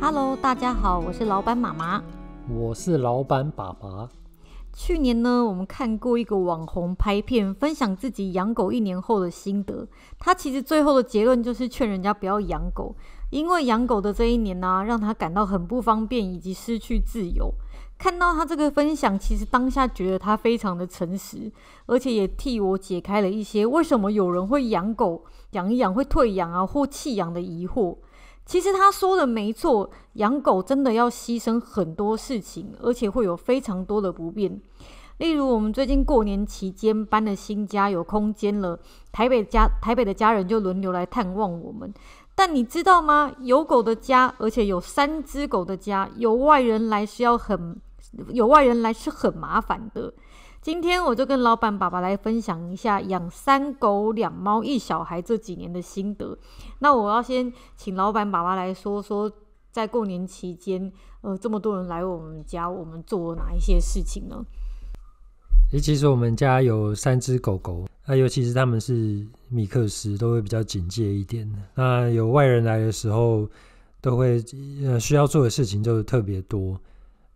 Hello，大家好，我是老板妈妈。我是老板爸爸。去年呢，我们看过一个网红拍片，分享自己养狗一年后的心得。他其实最后的结论就是劝人家不要养狗，因为养狗的这一年呢，让他感到很不方便，以及失去自由。看到他这个分享，其实当下觉得他非常的诚实，而且也替我解开了一些为什么有人会养狗，养一养会退养啊，或弃养的疑惑。其实他说的没错，养狗真的要牺牲很多事情，而且会有非常多的不便。例如，我们最近过年期间搬了新家，有空间了，台北家台北的家人就轮流来探望我们。但你知道吗？有狗的家，而且有三只狗的家，有外人来是要很，有外人来是很麻烦的。今天我就跟老板爸爸来分享一下养三狗两猫一小孩这几年的心得。那我要先请老板爸爸来说说，在过年期间，呃，这么多人来我们家，我们做了哪一些事情呢？诶，其实我们家有三只狗狗，那尤其是他们是米克斯，都会比较警戒一点的。那有外人来的时候，都会呃需要做的事情就特别多。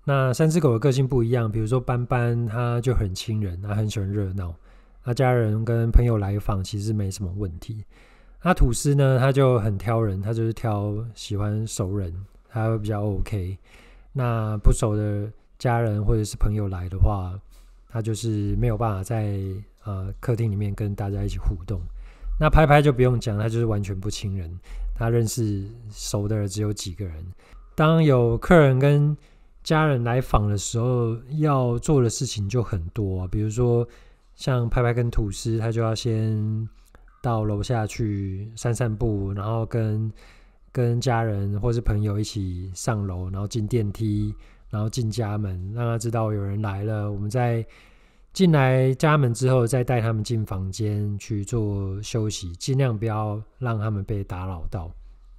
那三只狗的个性不一样，比如说斑斑，它就很亲人，它很喜欢热闹，那家人跟朋友来访其实没什么问题。那吐司呢，它就很挑人，它就是挑喜欢熟人，它比较 OK。那不熟的家人或者是朋友来的话，它就是没有办法在呃客厅里面跟大家一起互动。那拍拍就不用讲，它就是完全不亲人，它认识熟的人只有几个人。当有客人跟家人来访的时候要做的事情就很多，比如说像拍拍跟吐司，他就要先到楼下去散散步，然后跟跟家人或是朋友一起上楼，然后进电梯，然后进家门，让他知道有人来了。我们在进来家门之后，再带他们进房间去做休息，尽量不要让他们被打扰到，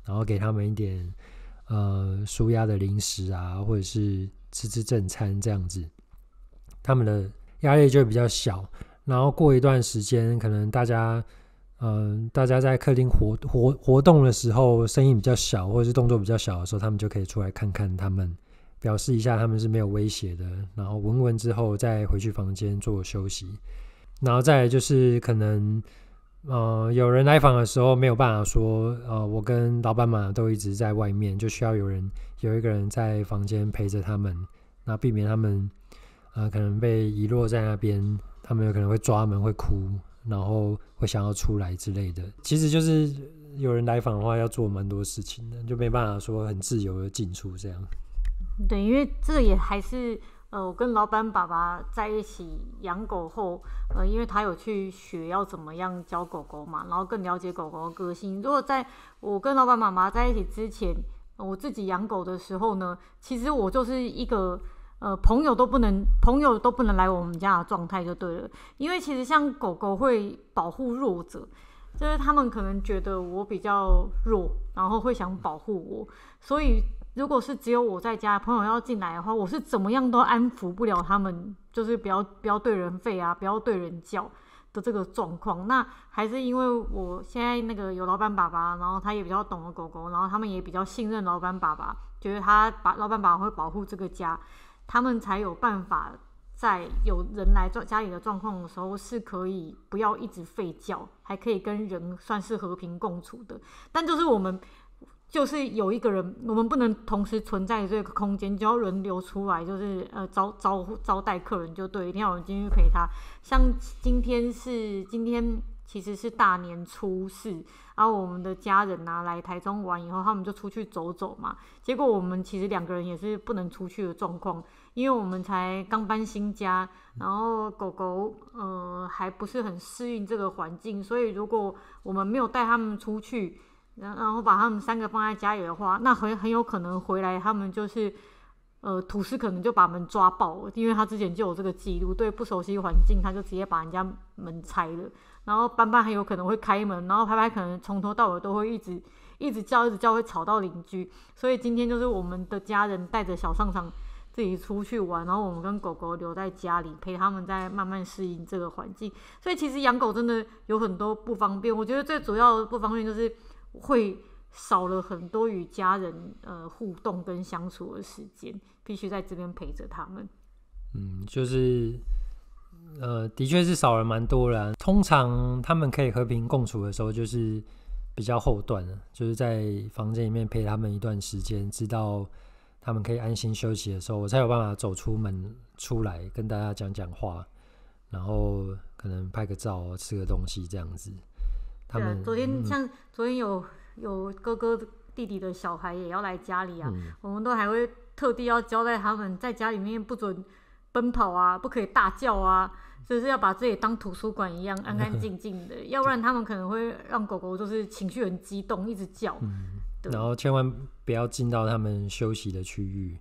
然后给他们一点。呃，舒压的零食啊，或者是吃吃正餐这样子，他们的压力就会比较小。然后过一段时间，可能大家，嗯，大家在客厅活活活动的时候，声音比较小，或者是动作比较小的时候，他们就可以出来看看，他们表示一下他们是没有威胁的。然后闻闻之后，再回去房间做休息。然后再就是可能。呃，有人来访的时候没有办法说，呃，我跟老板嘛都一直在外面，就需要有人有一个人在房间陪着他们，那避免他们，呃，可能被遗落在那边，他们有可能会抓门会哭，然后会想要出来之类的。其实就是有人来访的话，要做蛮多事情的，就没办法说很自由的进出这样。对，因为这个也还是。呃，我跟老板爸爸在一起养狗后，呃，因为他有去学要怎么样教狗狗嘛，然后更了解狗狗的个性。如果在我跟老板妈妈在一起之前，我自己养狗的时候呢，其实我就是一个呃朋友都不能朋友都不能来我们家的状态就对了。因为其实像狗狗会保护弱者，就是他们可能觉得我比较弱，然后会想保护我，所以。如果是只有我在家，朋友要进来的话，我是怎么样都安抚不了他们，就是不要不要对人吠啊，不要对人叫的这个状况。那还是因为我现在那个有老板爸爸，然后他也比较懂狗狗，然后他们也比较信任老板爸爸，觉得他把老板爸爸会保护这个家，他们才有办法在有人来家里的状况的时候，是可以不要一直吠叫，还可以跟人算是和平共处的。但就是我们。就是有一个人，我们不能同时存在这个空间，就要轮流出来，就是呃招招招待客人就对，一定要进去陪他。像今天是今天其实是大年初四，然后我们的家人啊来台中玩以后，他们就出去走走嘛。结果我们其实两个人也是不能出去的状况，因为我们才刚搬新家，然后狗狗呃还不是很适应这个环境，所以如果我们没有带他们出去。然后把他们三个放在家里的话，那很很有可能回来，他们就是，呃，土司可能就把门抓爆，了，因为他之前就有这个记录，对不熟悉环境，他就直接把人家门拆了。然后斑斑很有可能会开门，然后拍拍可能从头到尾都会一直一直叫，一直叫，会吵到邻居。所以今天就是我们的家人带着小上场自己出去玩，然后我们跟狗狗留在家里陪他们在慢慢适应这个环境。所以其实养狗真的有很多不方便，我觉得最主要的不方便就是。会少了很多与家人呃互动跟相处的时间，必须在这边陪着他们。嗯，就是呃，的确是少了蛮多人。通常他们可以和平共处的时候，就是比较后段了，就是在房间里面陪他们一段时间，直到他们可以安心休息的时候，我才有办法走出门出来跟大家讲讲话，然后可能拍个照、吃个东西这样子。对，昨天像昨天有有哥哥弟弟的小孩也要来家里啊，我们都还会特地要交代他们，在家里面不准奔跑啊，不可以大叫啊，就是要把自己当图书馆一样，安安静静的，要不然他们可能会让狗狗就是情绪很激动，一直叫。然后千万不要进到他们休息的区域，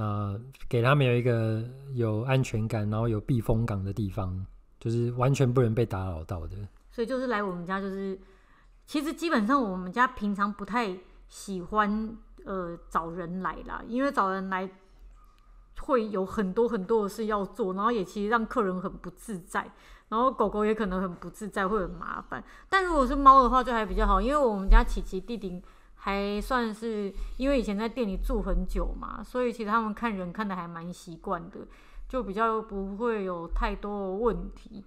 啊，给他们有一个有安全感，然后有避风港的地方，就是完全不能被打扰到的。所以就是来我们家，就是其实基本上我们家平常不太喜欢呃找人来啦，因为找人来会有很多很多的事要做，然后也其实让客人很不自在，然后狗狗也可能很不自在，会很麻烦。但如果是猫的话，就还比较好，因为我们家琪琪弟弟还算是因为以前在店里住很久嘛，所以其实他们看人看的还蛮习惯的，就比较不会有太多的问题。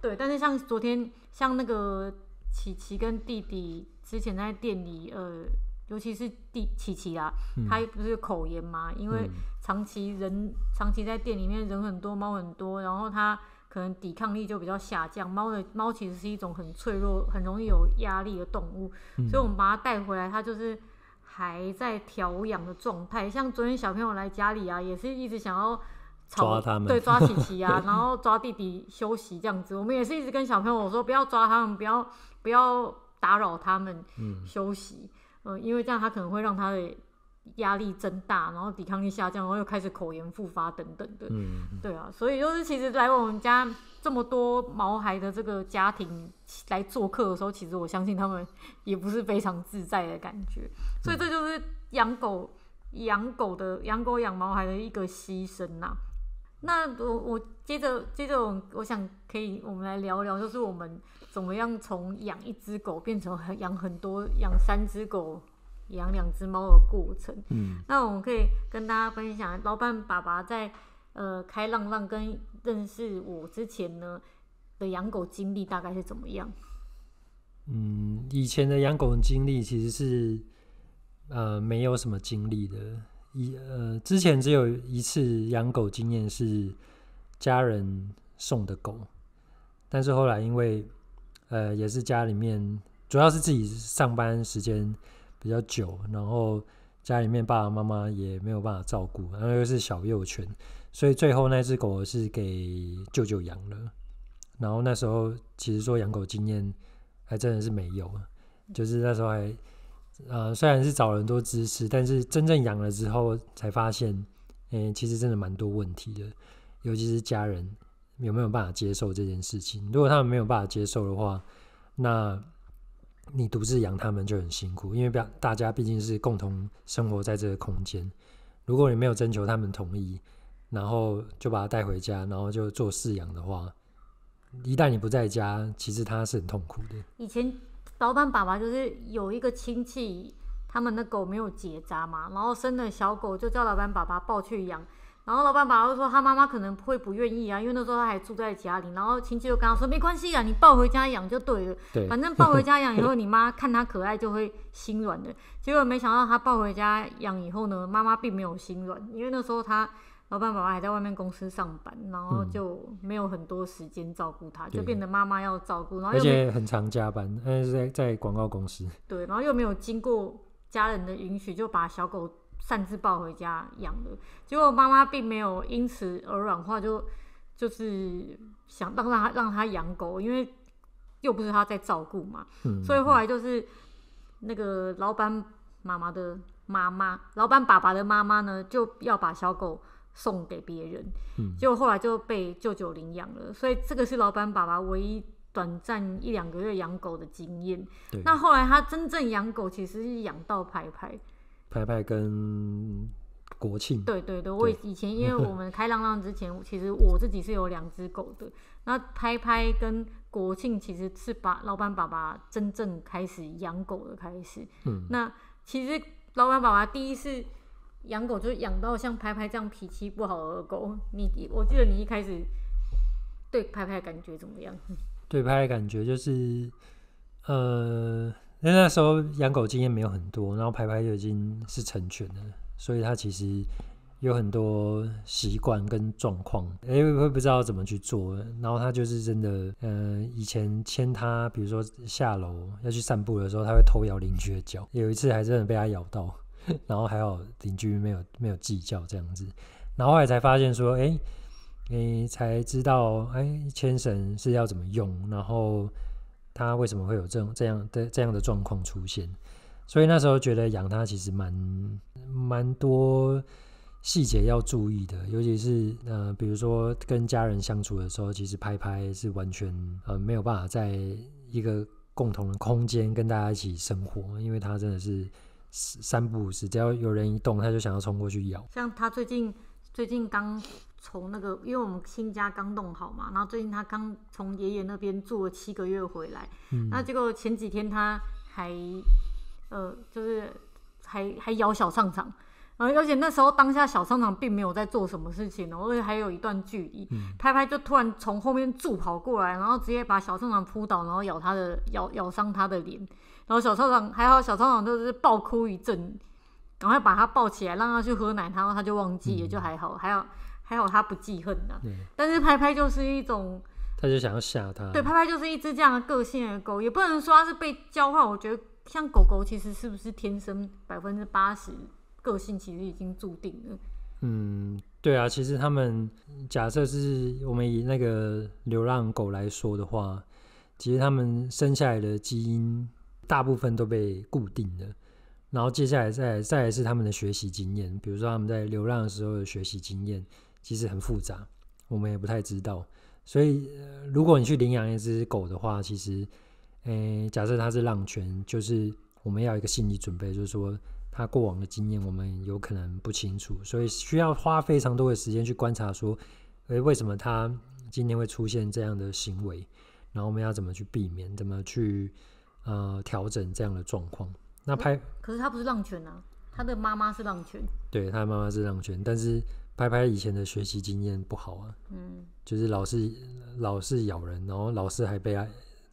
对，但是像昨天，像那个琪琪跟弟弟之前在店里，呃，尤其是弟琪琪啊，他不是口炎嘛，因为长期人长期在店里面人很多猫很多，然后他可能抵抗力就比较下降。猫的猫其实是一种很脆弱、很容易有压力的动物，所以我们把它带回来，它就是还在调养的状态。像昨天小朋友来家里啊，也是一直想要。抓他们，对，抓琪琪啊，然后抓弟弟休息这样子，我们也是一直跟小朋友说，不要抓他们，不要不要打扰他们休息，嗯，因为这样他可能会让他的压力增大，然后抵抗力下降，然后又开始口炎复发等等的，嗯，对啊，所以就是其实来我们家这么多毛孩的这个家庭来做客的时候，其实我相信他们也不是非常自在的感觉，所以这就是养狗养狗的养狗养毛孩的一个牺牲呐。那我我接着接着我我想可以我们来聊聊，就是我们怎么样从养一只狗变成养很多养三只狗、养两只猫的过程。嗯，那我们可以跟大家分享，老板爸爸在呃开浪浪跟认识我之前呢的养狗经历大概是怎么样？嗯，以前的养狗经历其实是呃没有什么经历的。一呃，之前只有一次养狗经验是家人送的狗，但是后来因为呃也是家里面主要是自己上班时间比较久，然后家里面爸爸妈妈也没有办法照顾，然后又是小幼犬，所以最后那只狗是给舅舅养了。然后那时候其实说养狗经验还真的是没有，就是那时候还。呃，虽然是找人多支持，但是真正养了之后才发现，嗯，其实真的蛮多问题的，尤其是家人有没有办法接受这件事情。如果他们没有办法接受的话，那你独自养他们就很辛苦，因为比大家毕竟是共同生活在这个空间。如果你没有征求他们同意，然后就把它带回家，然后就做饲养的话，一旦你不在家，其实它是很痛苦的。以前。老板爸爸就是有一个亲戚，他们的狗没有结扎嘛，然后生了小狗，就叫老板爸爸抱去养。然后老板爸爸就说他妈妈可能会不愿意啊，因为那时候他还住在家里。然后亲戚就跟他说没关系啊，你抱回家养就对了，反正抱回家养以后，你妈看他可爱就会心软的。结果没想到他抱回家养以后呢，妈妈并没有心软，因为那时候他。老板爸爸还在外面公司上班，然后就没有很多时间照顾他，就变得妈妈要照顾，而且很常加班，但是在在广告公司。对，然后又没有经过家人的允许，就把小狗擅自抱回家养了。结果妈妈并没有因此而软化，就就是想让让他让他养狗，因为又不是他在照顾嘛。嗯。所以后来就是那个老板妈妈的妈妈，老板爸爸的妈妈呢，就要把小狗。送给别人，嗯，结果后来就被舅舅领养了，所以这个是老板爸爸唯一短暂一两个月养狗的经验。那后来他真正养狗其实是养到拍拍，拍拍跟国庆，对对对，我以前因为我们开浪浪之前，其实我自己是有两只狗的。那拍拍跟国庆其实是把老板爸爸真正开始养狗的开始。嗯，那其实老板爸爸第一次。养狗就是养到像拍拍这样脾气不好的狗。你，我记得你一开始对拍拍感觉怎么样？对拍的感觉就是，呃，那那时候养狗经验没有很多，然后拍拍就已经是成全了，所以它其实有很多习惯跟状况，哎，会不知道怎么去做。然后它就是真的，呃，以前牵它，比如说下楼要去散步的时候，它会偷咬邻居的脚，有一次还真的被它咬到。然后还好邻居没有没有计较这样子，然后后来才发现说，哎，你才知道，哎，牵绳是要怎么用，然后他为什么会有这种这样的这样的状况出现？所以那时候觉得养它其实蛮蛮多细节要注意的，尤其是呃，比如说跟家人相处的时候，其实拍拍是完全呃没有办法在一个共同的空间跟大家一起生活，因为它真的是。三不五时，只要有人一动，他就想要冲过去咬。像他最近，最近刚从那个，因为我们新家刚弄好嘛，然后最近他刚从爷爷那边住了七个月回来，嗯，那结果前几天他还呃，就是还还咬小上场，而且那时候当下小商场并没有在做什么事情，然后而且还有一段距离，拍拍就突然从后面助跑过来，然后直接把小商场扑倒，然后咬他的咬咬伤他的脸。然后小操场还好，小操场就是暴哭一阵，赶快把他抱起来，让他去喝奶，然后他就忘记了，就还好。还好还好他不记恨的。但是拍拍就是一种，他就想要吓他。对，拍拍就是一只这样的个性的狗，也不能说它是被教坏。我觉得像狗狗其实是不是天生百分之八十个性，其实已经注定了。嗯，对啊，其实他们假设是我们以那个流浪狗来说的话，其实他们生下来的基因。大部分都被固定的，然后接下来再再来是他们的学习经验，比如说他们在流浪的时候的学习经验其实很复杂，我们也不太知道。所以，如果你去领养一只狗的话，其实，诶，假设它是浪犬，就是我们要有一个心理准备，就是说它过往的经验我们有可能不清楚，所以需要花非常多的时间去观察，说，诶，为什么它今天会出现这样的行为，然后我们要怎么去避免，怎么去。呃，调整这样的状况。那拍，可是他不是浪犬啊，他的妈妈是浪犬。对他的妈妈是浪犬，但是拍拍以前的学习经验不好啊。嗯，就是老是老是咬人，然后老是还被他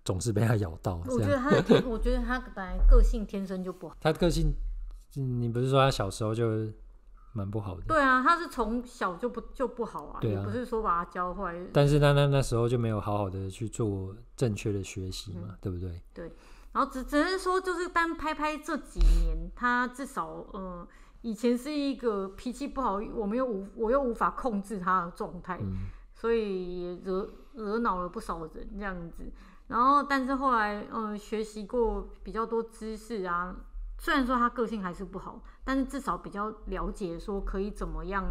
总是被他咬到。我觉得他，我觉得他本来个性天生就不好。他个性，你不是说他小时候就蛮不好的？对啊，他是从小就不就不好啊。也啊，不是说把他教坏。但是他那那时候就没有好好的去做正确的学习嘛，对不对？对。然后只只是说，就是单拍拍这几年，他至少嗯，以前是一个脾气不好，我们又无我又无法控制他的状态，所以也惹惹恼了不少人这样子。然后，但是后来嗯，学习过比较多知识啊，虽然说他个性还是不好，但是至少比较了解说可以怎么样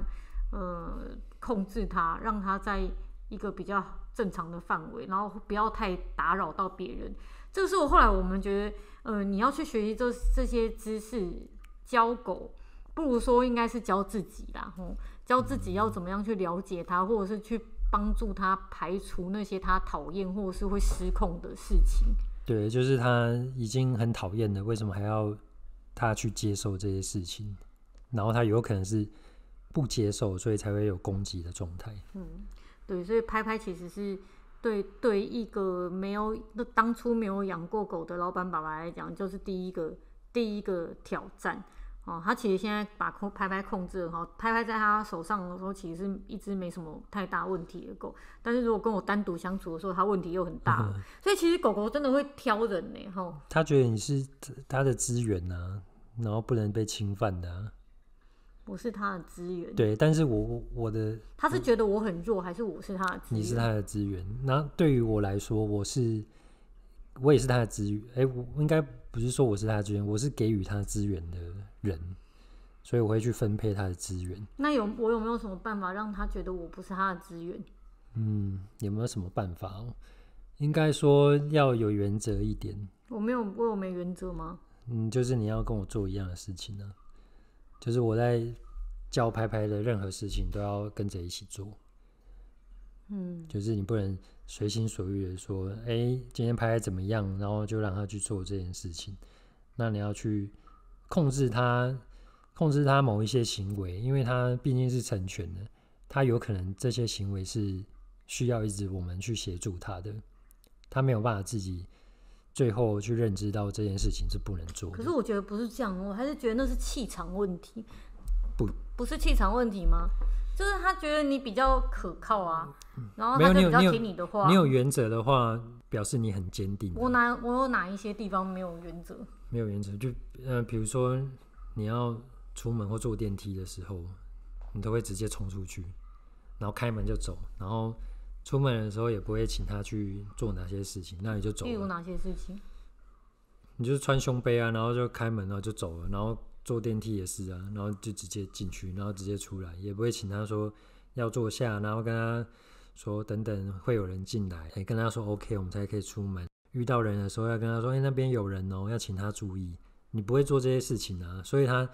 呃控制他，让他在一个比较正常的范围，然后不要太打扰到别人。个是我后来我们觉得，呃，你要去学习这这些知识教狗，不如说应该是教自己啦，吼，教自己要怎么样去了解它，或者是去帮助它排除那些它讨厌或者是会失控的事情。对，就是它已经很讨厌了，为什么还要它去接受这些事情？然后它有可能是不接受，所以才会有攻击的状态。嗯，对，所以拍拍其实是。对对，一个没有那当初没有养过狗的老板爸爸来讲，就是第一个第一个挑战哦。他其实现在把控拍拍控制，哈，拍拍在他手上的时候，其实一只没什么太大问题的狗。但是如果跟我单独相处的时候，他问题又很大。所以其实狗狗真的会挑人呢，哈。他觉得你是他的资源呢，然后不能被侵犯的。我是他的资源。对，但是我我的他是觉得我很弱，还是我是他的？资源？你是他的资源。那对于我来说，我是我也是他的资源。哎，我应该不是说我是他的资源，我是给予他资源的人，所以我会去分配他的资源。那有我有没有什么办法让他觉得我不是他的资源？嗯，有没有什么办法应该说要有原则一点。我没有，我有没原则吗？嗯，就是你要跟我做一样的事情呢。就是我在教拍拍的任何事情都要跟着一起做，嗯，就是你不能随心所欲的说，哎，今天拍怎么样，然后就让他去做这件事情，那你要去控制他，控制他某一些行为，因为他毕竟是成全的，他有可能这些行为是需要一直我们去协助他的，他没有办法自己。最后去认知到这件事情是不能做的。可是我觉得不是这样，我还是觉得那是气场问题，不不是气场问题吗？就是他觉得你比较可靠啊，然后他就比较听你的话。你有原则的话，表示你很坚定。我哪我有哪一些地方没有原则？没有原则，就嗯，比如说你要出门或坐电梯的时候，你都会直接冲出去，然后开门就走，然后。出门的时候也不会请他去做哪些事情，那你就走。例如哪些事情？你就是穿胸背啊，然后就开门然后就走了，然后坐电梯也是啊，然后就直接进去，然后直接出来，也不会请他说要坐下，然后跟他说等等会有人进来，哎，跟他说 OK，我们才可以出门。遇到人的时候要跟他说，哎，那边有人哦，要请他注意。你不会做这些事情啊，所以他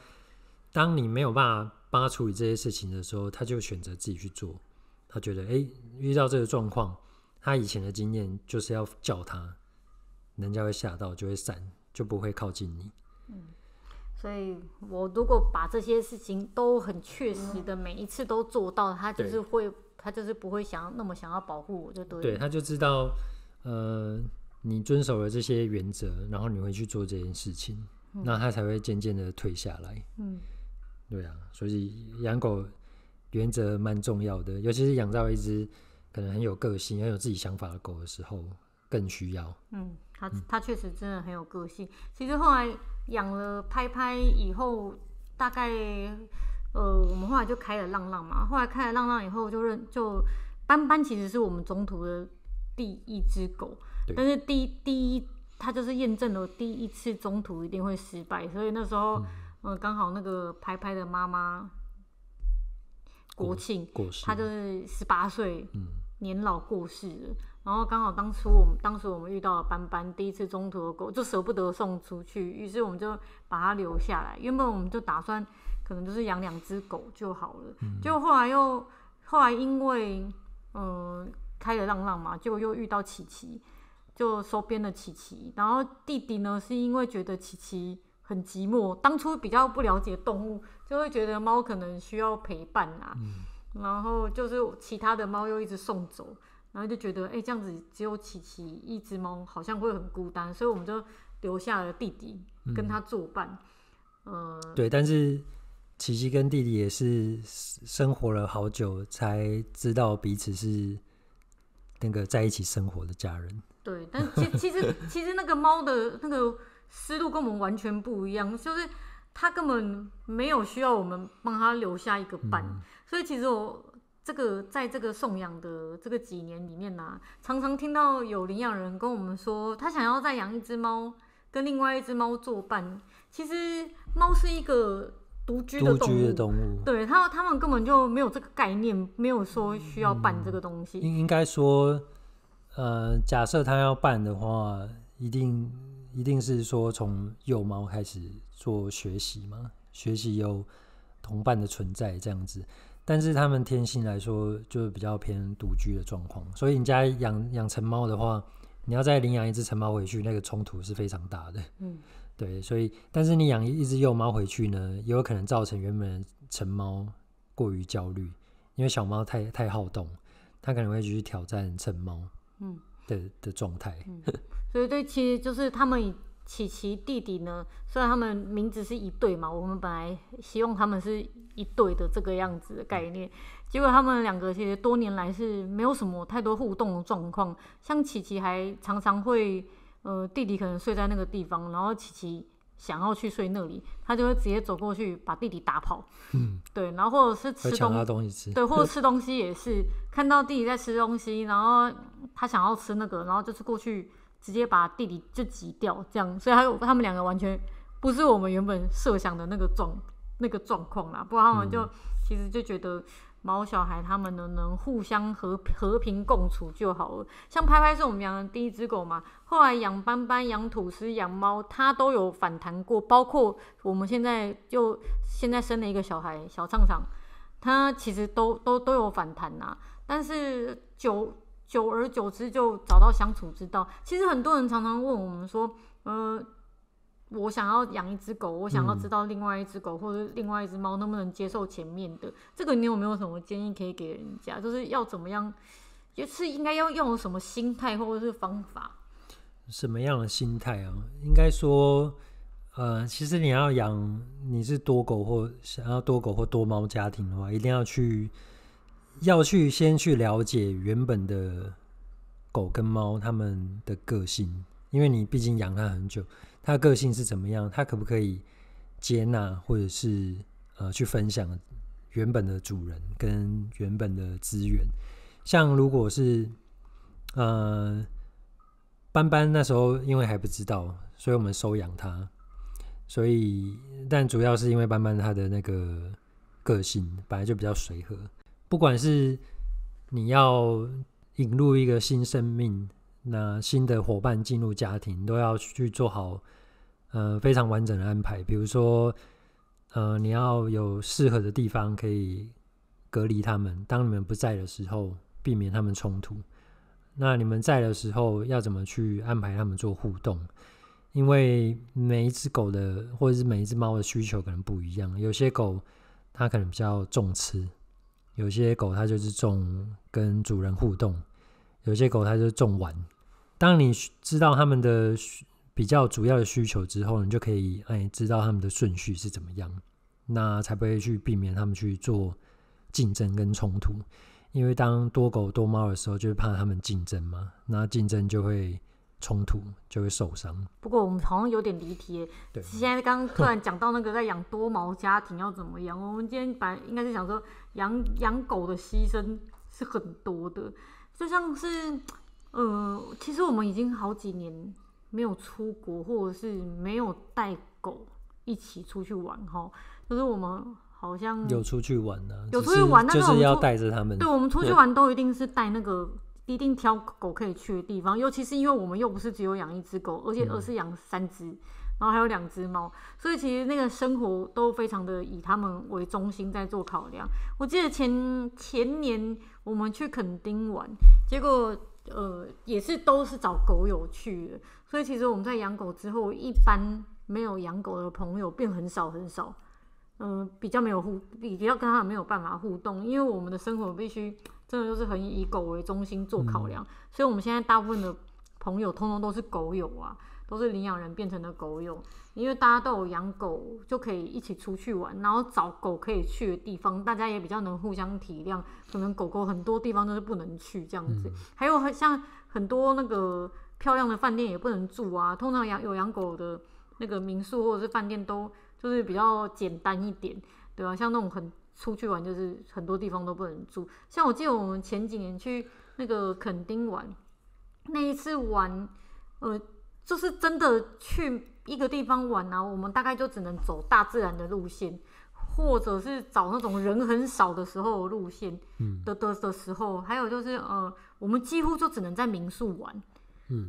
当你没有办法帮他处理这些事情的时候，他就选择自己去做。他觉得，哎，遇到这个状况，他以前的经验就是要叫他，人家会吓到，就会闪，就不会靠近你。嗯，所以我如果把这些事情都很确实的，每一次都做到，他就是会，他就是不会想那么想要保护我就对。对，他就知道，呃，你遵守了这些原则，然后你会去做这件事情，那他才会渐渐的退下来。嗯，对啊，所以养狗。原则蛮重要的，尤其是养到一只可能很有个性、很有自己想法的狗的时候，更需要。嗯，它它确实真的很有个性。其实后来养了拍拍以后，大概呃，我们后来就开了浪浪嘛。后来开了浪浪以后，就认就斑斑，其实是我们中途的第一只狗。但是第第一它就是验证了第一次中途一定会失败，所以那时候嗯，刚好那个拍拍的妈妈。国庆，他就是十八岁，年老过世了。然后刚好当初我们，当时我们遇到了斑斑，第一次中途的狗就舍不得送出去，于是我们就把它留下来。原本我们就打算，可能就是养两只狗就好了。就后来又后来因为，呃，开了浪浪嘛，就又遇到琪琪，就收编了琪琪。然后弟弟呢，是因为觉得琪琪。很寂寞，当初比较不了解动物，就会觉得猫可能需要陪伴啊。嗯。然后就是其他的猫又一直送走，然后就觉得，哎，这样子只有琪琪一只猫，好像会很孤单，所以我们就留下了弟弟跟他作伴。嗯，对。但是琪琪跟弟弟也是生活了好久，才知道彼此是那个在一起生活的家人。对，但其其实其实那个猫的那个。思路跟我们完全不一样，就是他根本没有需要我们帮他留下一个伴，所以其实我这个在这个送养的这个几年里面呢，常常听到有领养人跟我们说，他想要再养一只猫跟另外一只猫作伴。其实猫是一个独居的动物，对他他们根本就没有这个概念，没有说需要办这个东西。应应该说，呃，假设他要办的话，一定。一定是说从幼猫开始做学习嘛，学习有同伴的存在这样子，但是它们天性来说就比较偏独居的状况，所以你家养养成猫的话，你要再领养一只成猫回去，那个冲突是非常大的。嗯，对，所以但是你养一只幼猫回去呢，也有可能造成原本成猫过于焦虑，因为小猫太太好动，它可能会去挑战成猫，嗯的的状态。所以对，其实就是他们琪琪弟弟呢，虽然他们名字是一对嘛，我们本来希望他们是一对的这个样子的概念，结果他们两个其实多年来是没有什么太多互动的状况。像琪琪还常常会，呃，弟弟可能睡在那个地方，然后琪琪。想要去睡那里，他就会直接走过去把弟弟打跑。嗯，对，然后或者是吃东西，对，或者吃东西也是，看到弟弟在吃东西，然后他想要吃那个，然后就是过去。直接把弟弟就挤掉，这样，所以他他们两个完全不是我们原本设想的那个状那个状况啦。不然我们就其实就觉得猫小孩他们呢能互相和和平共处就好了。像拍拍是我们养的第一只狗嘛，后来养斑斑、养吐司、养猫，它都有反弹过，包括我们现在就现在生了一个小孩小畅畅，它其实都都都有反弹呐。但是久。久而久之，就找到相处之道。其实很多人常常问我们说：“呃，我想要养一只狗，我想要知道另外一只狗或者另外一只猫能不能接受前面的？这个你有没有什么建议可以给人家？就是要怎么样？就是应该要用什么心态或者是方法？什么样的心态啊？应该说，呃，其实你要养你是多狗或想要多狗或多猫家庭的话，一定要去。”要去先去了解原本的狗跟猫它们的个性，因为你毕竟养它很久，它个性是怎么样？它可不可以接纳，或者是呃去分享原本的主人跟原本的资源？像如果是呃斑斑那时候因为还不知道，所以我们收养它，所以但主要是因为斑斑它的那个个性本来就比较随和。不管是你要引入一个新生命，那新的伙伴进入家庭，都要去做好呃非常完整的安排。比如说，呃，你要有适合的地方可以隔离他们；当你们不在的时候，避免他们冲突；那你们在的时候，要怎么去安排他们做互动？因为每一只狗的或者是每一只猫的需求可能不一样，有些狗它可能比较重吃。有些狗它就是重跟主人互动，有些狗它就是重玩。当你知道他们的比较主要的需求之后，你就可以哎知道他们的顺序是怎么样，那才不会去避免他们去做竞争跟冲突。因为当多狗多猫的时候，就是怕他们竞争嘛，那竞争就会。冲突就会受伤。不过我们好像有点离题诶。对，现在刚突然讲到那个在养多毛家庭要怎么养，我们今天本来应该是想说养养狗的牺牲是很多的，就像是，呃，其实我们已经好几年没有出国，或者是没有带狗一起出去玩哈。就是我们好像有出去玩呢，有出去玩，就是要带着他们。对，我们出去玩都一定是带那个。一定挑狗可以去的地方，尤其是因为我们又不是只有养一只狗，而且而是养三只，然后还有两只猫，所以其实那个生活都非常的以他们为中心在做考量。我记得前前年我们去垦丁玩，结果呃也是都是找狗友去的，所以其实我们在养狗之后，一般没有养狗的朋友变很少很少，嗯，比较没有互比较跟他们没有办法互动，因为我们的生活必须。真的就是很以狗为中心做考量，所以我们现在大部分的朋友通通都是狗友啊，都是领养人变成了狗友，因为大家都有养狗，就可以一起出去玩，然后找狗可以去的地方，大家也比较能互相体谅。可能狗狗很多地方都是不能去这样子，还有很像很多那个漂亮的饭店也不能住啊。通常养有养狗的那个民宿或者是饭店都就是比较简单一点，对吧？像那种很。出去玩就是很多地方都不能住，像我记得我们前几年去那个垦丁玩，那一次玩，呃，就是真的去一个地方玩呐，我们大概就只能走大自然的路线，或者是找那种人很少的时候路线的的的时候，还有就是呃，我们几乎就只能在民宿玩。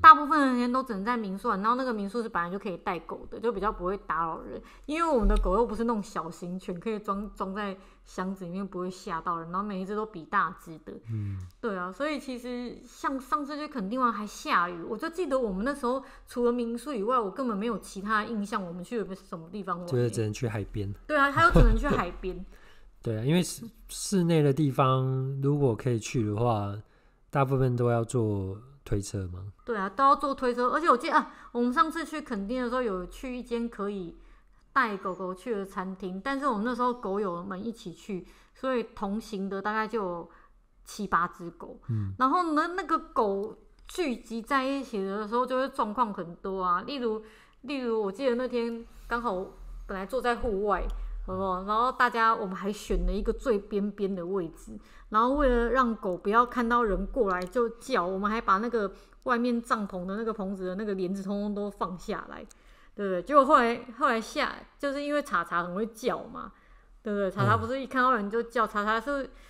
大部分人都只能在民宿，然后那个民宿是本来就可以带狗的，就比较不会打扰人，因为我们的狗又不是那种小型犬，可以装装在箱子里面，不会吓到人。然后每一只都比大只的，嗯，对啊，所以其实像上次去肯定玩还下雨，我就记得我们那时候除了民宿以外，我根本没有其他印象，我们去了什么地方，就是只能去海边。对啊，还有只能去海边。对啊，因为室室内的地方如果可以去的话，大部分都要做。推车吗？对啊，都要做推车，而且我记得啊，我们上次去垦丁的时候有去一间可以带狗狗去的餐厅，但是我们那时候狗友们一起去，所以同行的大概就有七八只狗。嗯，然后呢，那个狗聚集在一起的时候就会状况很多啊，例如，例如我记得那天刚好本来坐在户外。好不好？然后大家，我们还选了一个最边边的位置。然后为了让狗不要看到人过来就叫，我们还把那个外面帐篷的那个棚子的那个帘子通通都放下来，对不对？结果后来后来下，就是因为查查很会叫嘛，对不对？查查不是一看到人就叫，查查是。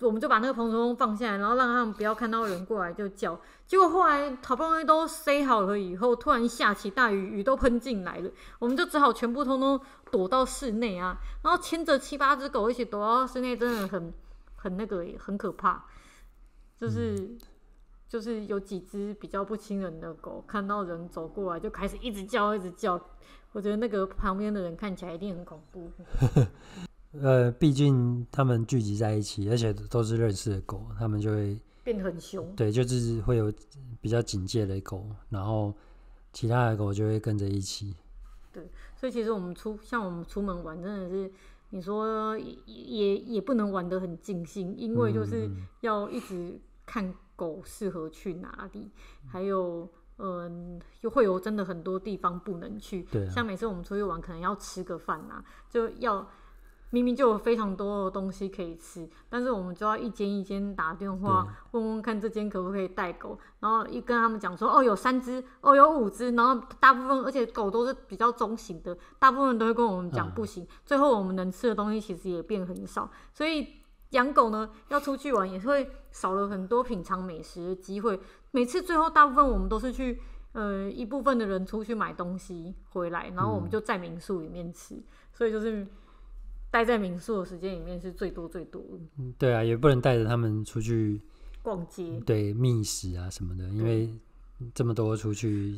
我们就把那个蓬松放下来，然后让他们不要看到人过来就叫。结果后来好不容易都塞好了以后，突然下起大雨，雨都喷进来了，我们就只好全部通通躲到室内啊。然后牵着七八只狗一起躲到室内，真的很很那个很可怕。就是就是有几只比较不亲人的狗，看到人走过来就开始一直叫一直叫。我觉得那个旁边的人看起来一定很恐怖。呃，毕竟他们聚集在一起，而且都是认识的狗，他们就会变得很凶。对，就是会有比较警戒的狗，然后其他的狗就会跟着一起。对，所以其实我们出像我们出门玩，真的是你说也也也不能玩的很尽兴，因为就是要一直看狗适合去哪里，还有嗯，又会有真的很多地方不能去。对，像每次我们出去玩，可能要吃个饭呐，就要。明明就有非常多的东西可以吃，但是我们就要一间一间打电话问问看这间可不可以带狗，然后一跟他们讲说哦有三只，哦有五只，然后大部分而且狗都是比较中型的，大部分都会跟我们讲不行。最后我们能吃的东西其实也变很少，所以养狗呢，要出去玩也会少了很多品尝美食的机会。每次最后大部分我们都是去，呃一部分的人出去买东西回来，然后我们就在民宿里面吃，所以就是。待在民宿的时间里面是最多最多的。嗯，对啊，也不能带着他们出去逛街，对，觅食啊什么的，因为这么多出去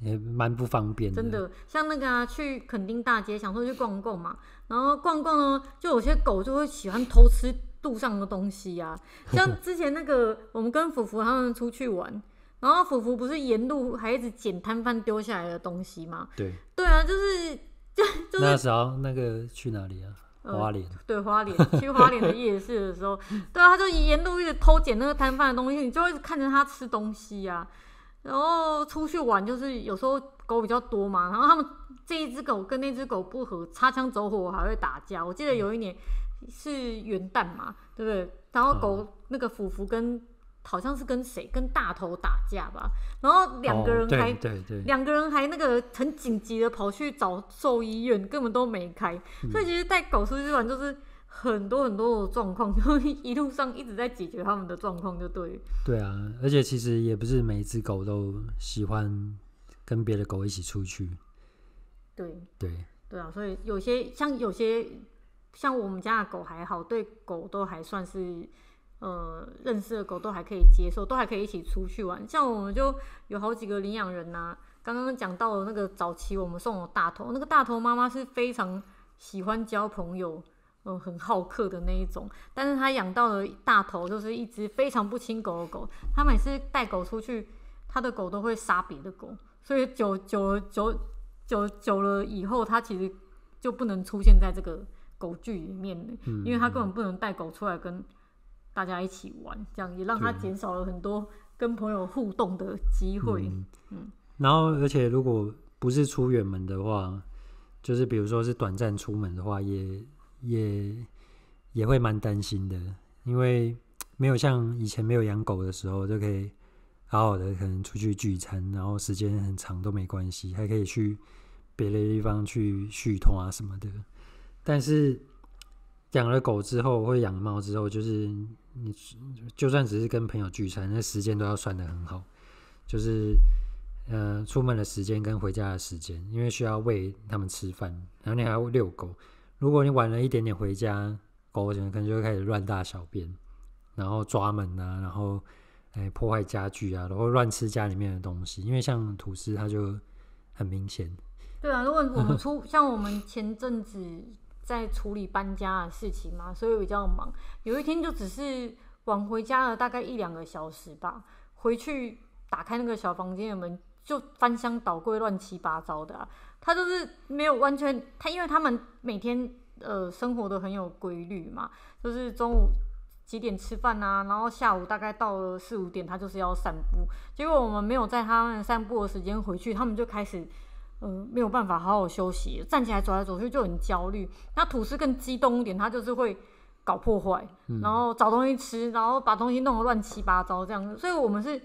也蛮不方便的。真的，像那个啊，去垦丁大街，想说去逛逛嘛，然后逛逛哦，就有些狗就会喜欢偷吃路上的东西啊。像之前那个，我们跟福福他们出去玩，然后福福不是沿路还一直捡摊贩丢下来的东西吗？对，对啊，就是，就就是那时候那个去哪里啊？花莲对花莲 去花莲的夜市的时候，对啊，他就沿路一直偷捡那个摊贩的东西，你就一直看着他吃东西啊。然后出去玩就是有时候狗比较多嘛，然后他们这一只狗跟那只狗不合，擦枪走火还会打架。我记得有一年是元旦嘛，对不对？然后狗那个福福跟。好像是跟谁跟大头打架吧，然后两个人还两个人还那个很紧急的跑去找兽医院，根本都没开。所以其实带狗出去玩就是很多很多的状况，就一路上一直在解决他们的状况，就对。对啊，而且其实也不是每一只狗都喜欢跟别的狗一起出去。对对对啊，所以有些像有些像我们家的狗还好，对狗都还算是。呃，认识的狗都还可以接受，都还可以一起出去玩。像我们就有好几个领养人呐。刚刚讲到那个早期，我们送了大头，那个大头妈妈是非常喜欢交朋友，嗯，很好客的那一种。但是她养到了大头，就是一只非常不亲狗的狗。她每次带狗出去，她的狗都会杀别的狗。所以久久了，久久久了以后，她其实就不能出现在这个狗剧里面了，因为她根本不能带狗出来跟。大家一起玩，这样也让他减少了很多跟朋友互动的机会。嗯，然后而且如果不是出远门的话，就是比如说是短暂出门的话，也也也会蛮担心的，因为没有像以前没有养狗的时候就可以好好的，可能出去聚餐，然后时间很长都没关系，还可以去别的地方去续通啊什么的。但是养了狗之后，或养了猫之后，就是。你就算只是跟朋友聚餐，那时间都要算的很好，就是呃出门的时间跟回家的时间，因为需要喂他们吃饭，然后你还要遛狗。如果你晚了一点点回家，狗可能就会开始乱大小便，然后抓门啊，然后哎破坏家具啊，然后乱吃家里面的东西。因为像吐司，它就很明显。对啊，如果我们出像我们前阵子。在处理搬家的事情嘛，所以比较忙。有一天就只是晚回家了大概一两个小时吧，回去打开那个小房间的门，就翻箱倒柜，乱七八糟的啊。他就是没有完全，他因为他们每天呃生活的很有规律嘛，就是中午几点吃饭啊，然后下午大概到了四五点，他就是要散步。结果我们没有在他们散步的时间回去，他们就开始。嗯，没有办法好好休息，站起来走来走去就很焦虑。那土司更激动一点，它就是会搞破坏，然后找东西吃，然后把东西弄得乱七八糟这样。所以我们是，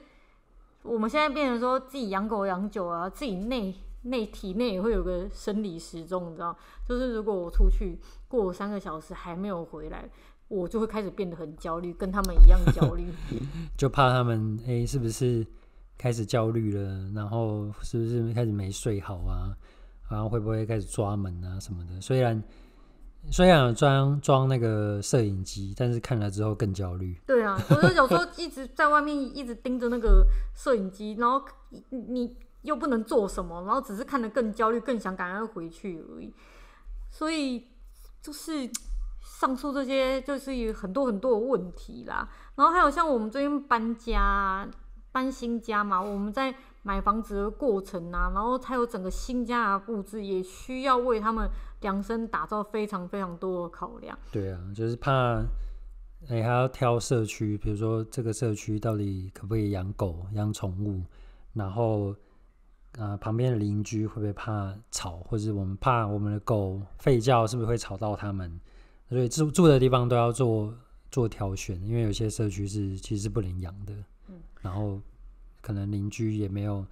我们现在变成说自己养狗养久啊，自己内内体内也会有个生理时钟，你知道，就是如果我出去过三个小时还没有回来，我就会开始变得很焦虑，跟他们一样焦虑，就怕他们哎是不是？开始焦虑了，然后是不是开始没睡好啊？然后会不会开始抓门啊什么的？虽然虽然装装那个摄影机，但是看了之后更焦虑。对啊，我就有时候一直在外面一直盯着那个摄影机，然后你又不能做什么，然后只是看得更焦虑，更想赶快回去而已。所以就是上述这些，就是有很多很多的问题啦。然后还有像我们最近搬家。搬新家嘛，我们在买房子的过程啊，然后才有整个新家的布置，也需要为他们量身打造，非常非常多的考量。对啊，就是怕，哎，还要挑社区，比如说这个社区到底可不可以养狗、养宠物，然后啊，旁边的邻居会不会怕吵，或者我们怕我们的狗吠叫是不是会吵到他们，所以住住的地方都要做做挑选，因为有些社区是其实不能养的。然后可能邻居也没有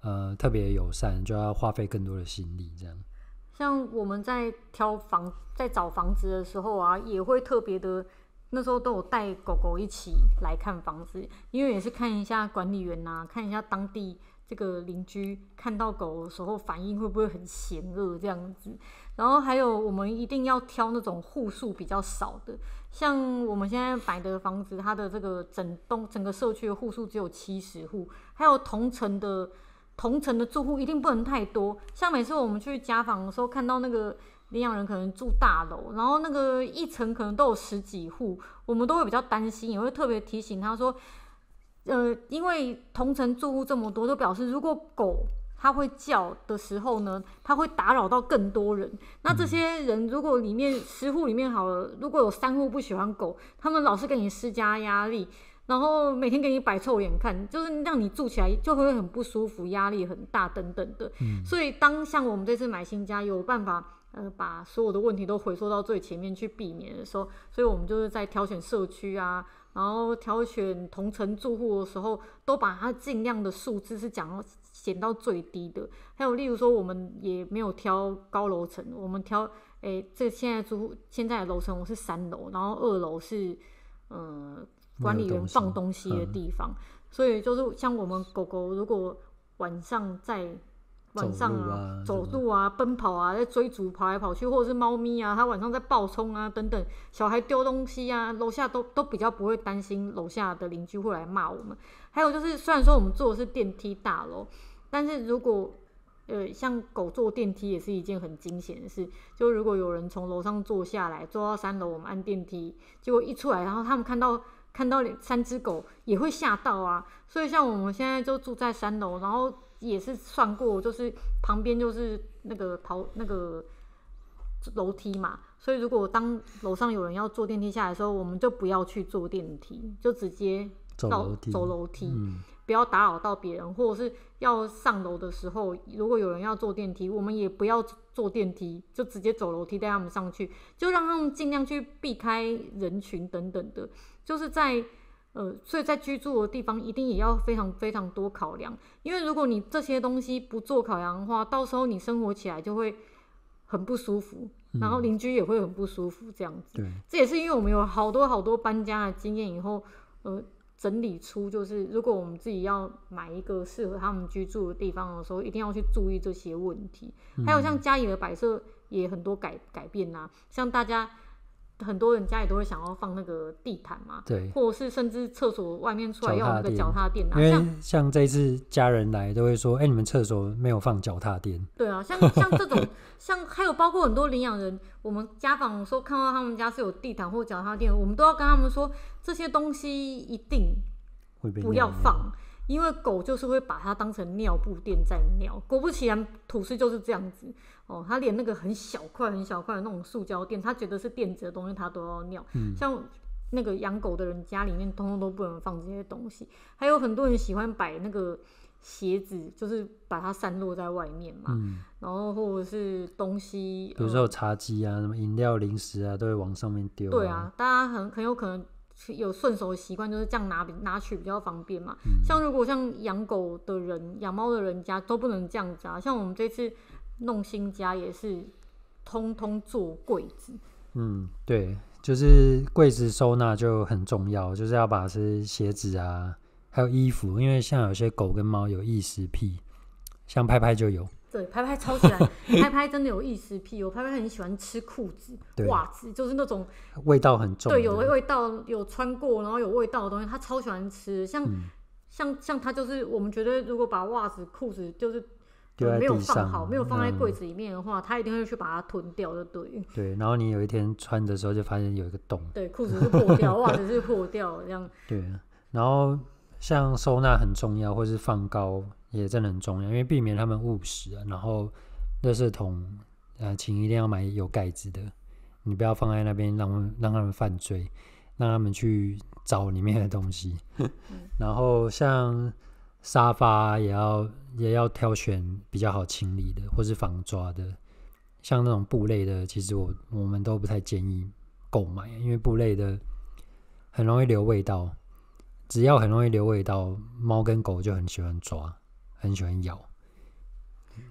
呃特别友善，就要花费更多的心力这样。像我们在挑房在找房子的时候啊，也会特别的，那时候都有带狗狗一起来看房子，因为也是看一下管理员呐，看一下当地。这个邻居看到狗的时候反应会不会很嫌恶这样子？然后还有，我们一定要挑那种户数比较少的，像我们现在买的房子，它的这个整栋整个社区的户数只有七十户。还有同城的同城的住户一定不能太多，像每次我们去家访的时候，看到那个领养人可能住大楼，然后那个一层可能都有十几户，我们都会比较担心，也会特别提醒他说。呃，因为同城住户这么多，都表示如果狗它会叫的时候呢，它会打扰到更多人。那这些人如果里面十户里面好了，如果有三户不喜欢狗，他们老是给你施加压力，然后每天给你摆臭脸看，就是让你住起来就会很不舒服、压力很大等等的。嗯，所以当像我们这次买新家有办法，呃，把所有的问题都回缩到最前面去避免的时候，所以我们就是在挑选社区啊。然后挑选同城住户的时候，都把它尽量的数字是讲到减到最低的。还有例如说，我们也没有挑高楼层，我们挑诶，这现在住户现在的楼层我是三楼，然后二楼是嗯管理员放东西的地方，所以就是像我们狗狗如果晚上在。晚上啊，走路啊，奔跑啊，在追逐跑来跑去，或者是猫咪啊，它晚上在暴冲啊，等等。小孩丢东西啊，楼下都都比较不会担心楼下的邻居会来骂我们。还有就是，虽然说我们坐的是电梯大楼，但是如果呃，像狗坐电梯也是一件很惊险的事。就如果有人从楼上坐下来，坐到三楼，我们按电梯，结果一出来，然后他们看到看到三只狗也会吓到啊。所以像我们现在就住在三楼，然后。也是算过，就是旁边就是那个逃那个楼梯嘛，所以如果当楼上有人要坐电梯下来的时候，我们就不要去坐电梯，就直接走走楼梯，不要打扰到别人。或者是要上楼的时候，如果有人要坐电梯，我们也不要坐电梯，就直接走楼梯带他们上去，就让他们尽量去避开人群等等的，就是在。呃，所以在居住的地方一定也要非常非常多考量，因为如果你这些东西不做考量的话，到时候你生活起来就会很不舒服，然后邻居也会很不舒服，这样子。这也是因为我们有好多好多搬家的经验以后，呃，整理出就是如果我们自己要买一个适合他们居住的地方的时候，一定要去注意这些问题。还有像家里的摆设也很多改改变啊，像大家。很多人家里都会想要放那个地毯嘛，对，或者是甚至厕所外面出来要那个脚踏垫，因为像这次家人来都会说，哎，你们厕所没有放脚踏垫。对啊，像像这种，像还有包括很多领养人，我们家访说看到他们家是有地毯或脚踏垫，我们都要跟他们说这些东西一定不要放，因为狗就是会把它当成尿布垫在尿。果不其然，吐司就是这样子。哦，他连那个很小块、很小块的那种塑胶垫，他觉得是垫子的东西，他都要尿。嗯，像那个养狗的人家里面，通通都不能放这些东西。还有很多人喜欢摆那个鞋子，就是把它散落在外面嘛。嗯。然后或者是东西，有时候茶几啊，什么饮料、零食啊，都会往上面丢。对啊，大家很很有可能有顺手的习惯，就是这样拿拿取比较方便嘛。嗯。像如果像养狗的人、养猫的人家都不能这样子啊。像我们这次。弄新家也是，通通做柜子。嗯，对，就是柜子收纳就很重要，就是要把是鞋子啊，还有衣服，因为像有些狗跟猫有异食癖，像拍拍就有。对，拍拍超喜欢，拍拍真的有异食癖，我拍拍很喜欢吃裤子、袜子，就是那种味道很重，对，有味道、有穿过然后有味道的东西，他超喜欢吃。像像像他就是，我们觉得如果把袜子、裤子就是。没有放好，没有放在柜子里面的话，它一定会去把它吞掉，就对。对，然后你有一天穿的时候就发现有一个洞，对，裤子是破掉，袜子是破掉这样。对，然后像收纳很重要，或是放高也真的很重要，因为避免他们误食。然后热色桶呃，请一定要买有盖子的，你不要放在那边，让让他们犯罪，让他们去找里面的东西。然后像。沙发也要也要挑选比较好清理的，或是防抓的。像那种布类的，其实我我们都不太建议购买，因为布类的很容易留味道。只要很容易留味道，猫跟狗就很喜欢抓，很喜欢咬。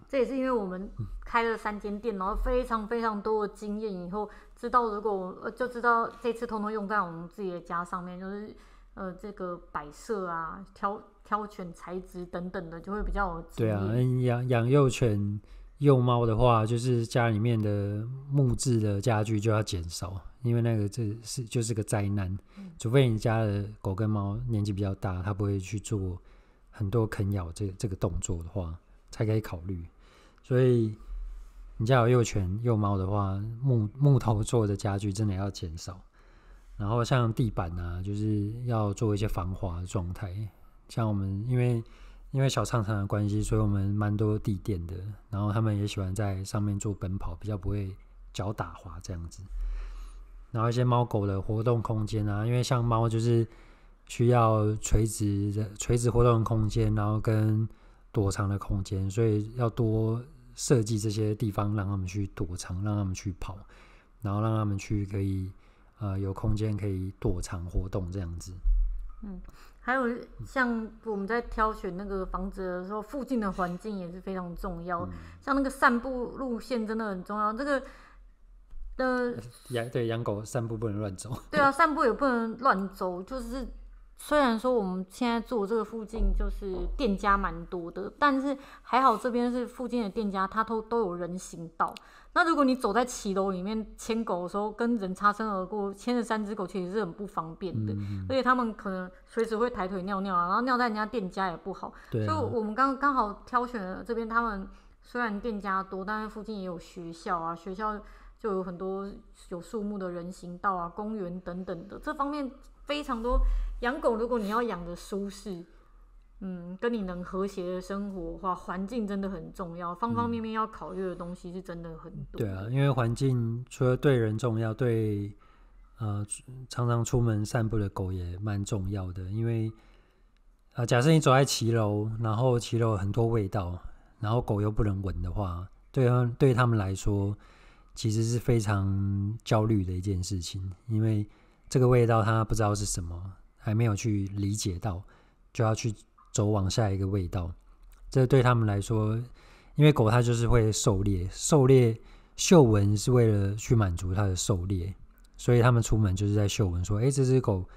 这也是因为我们开了三间店，然后非常非常多的经验，以后知道如果我就知道这次通通用在我们自己的家上面，就是呃这个摆设啊，挑。挑选材质等等的，就会比较有。对啊，养养幼犬、幼猫的话，就是家里面的木质的家具就要减少，因为那个这是就是个灾难。除非你家的狗跟猫年纪比较大，它不会去做很多啃咬这这个动作的话，才可以考虑。所以你家有幼犬、幼猫的话，木木头做的家具真的要减少。然后像地板啊，就是要做一些防滑的状态。像我们，因为因为小商场的关系，所以我们蛮多地垫的。然后他们也喜欢在上面做奔跑，比较不会脚打滑这样子。然后一些猫狗的活动空间啊，因为像猫就是需要垂直的垂直活动空间，然后跟躲藏的空间，所以要多设计这些地方，让他们去躲藏，让他们去跑，然后让他们去可以呃有空间可以躲藏活动这样子。嗯，还有像我们在挑选那个房子的时候，附近的环境也是非常重要。像那个散步路线真的很重要。这个，呃，养对养狗散步不能乱走。对啊，散步也不能乱走。就是虽然说我们现在住这个附近，就是店家蛮多的，但是还好这边是附近的店家，它都都有人行道。那如果你走在骑楼里面牵狗的时候，跟人擦身而过，牵着三只狗其实是很不方便的，而且他们可能随时会抬腿尿尿啊，然后尿在人家店家也不好。所以我们刚刚好挑选了这边，他们虽然店家多，但是附近也有学校啊，学校就有很多有树木的人行道啊、公园等等的，这方面非常多。养狗如果你要养的舒适。嗯，跟你能和谐的生活的话，环境真的很重要，方方面面要考虑的东西是真的很多。对啊，因为环境除了对人重要，对呃常常出门散步的狗也蛮重要的。因为啊，假设你走在骑楼，然后骑楼很多味道，然后狗又不能闻的话，对它对它们来说其实是非常焦虑的一件事情，因为这个味道它不知道是什么，还没有去理解到，就要去。走往下一个味道，这对他们来说，因为狗它就是会狩猎，狩猎嗅闻是为了去满足它的狩猎，所以他们出门就是在嗅闻，说：“哎，这只狗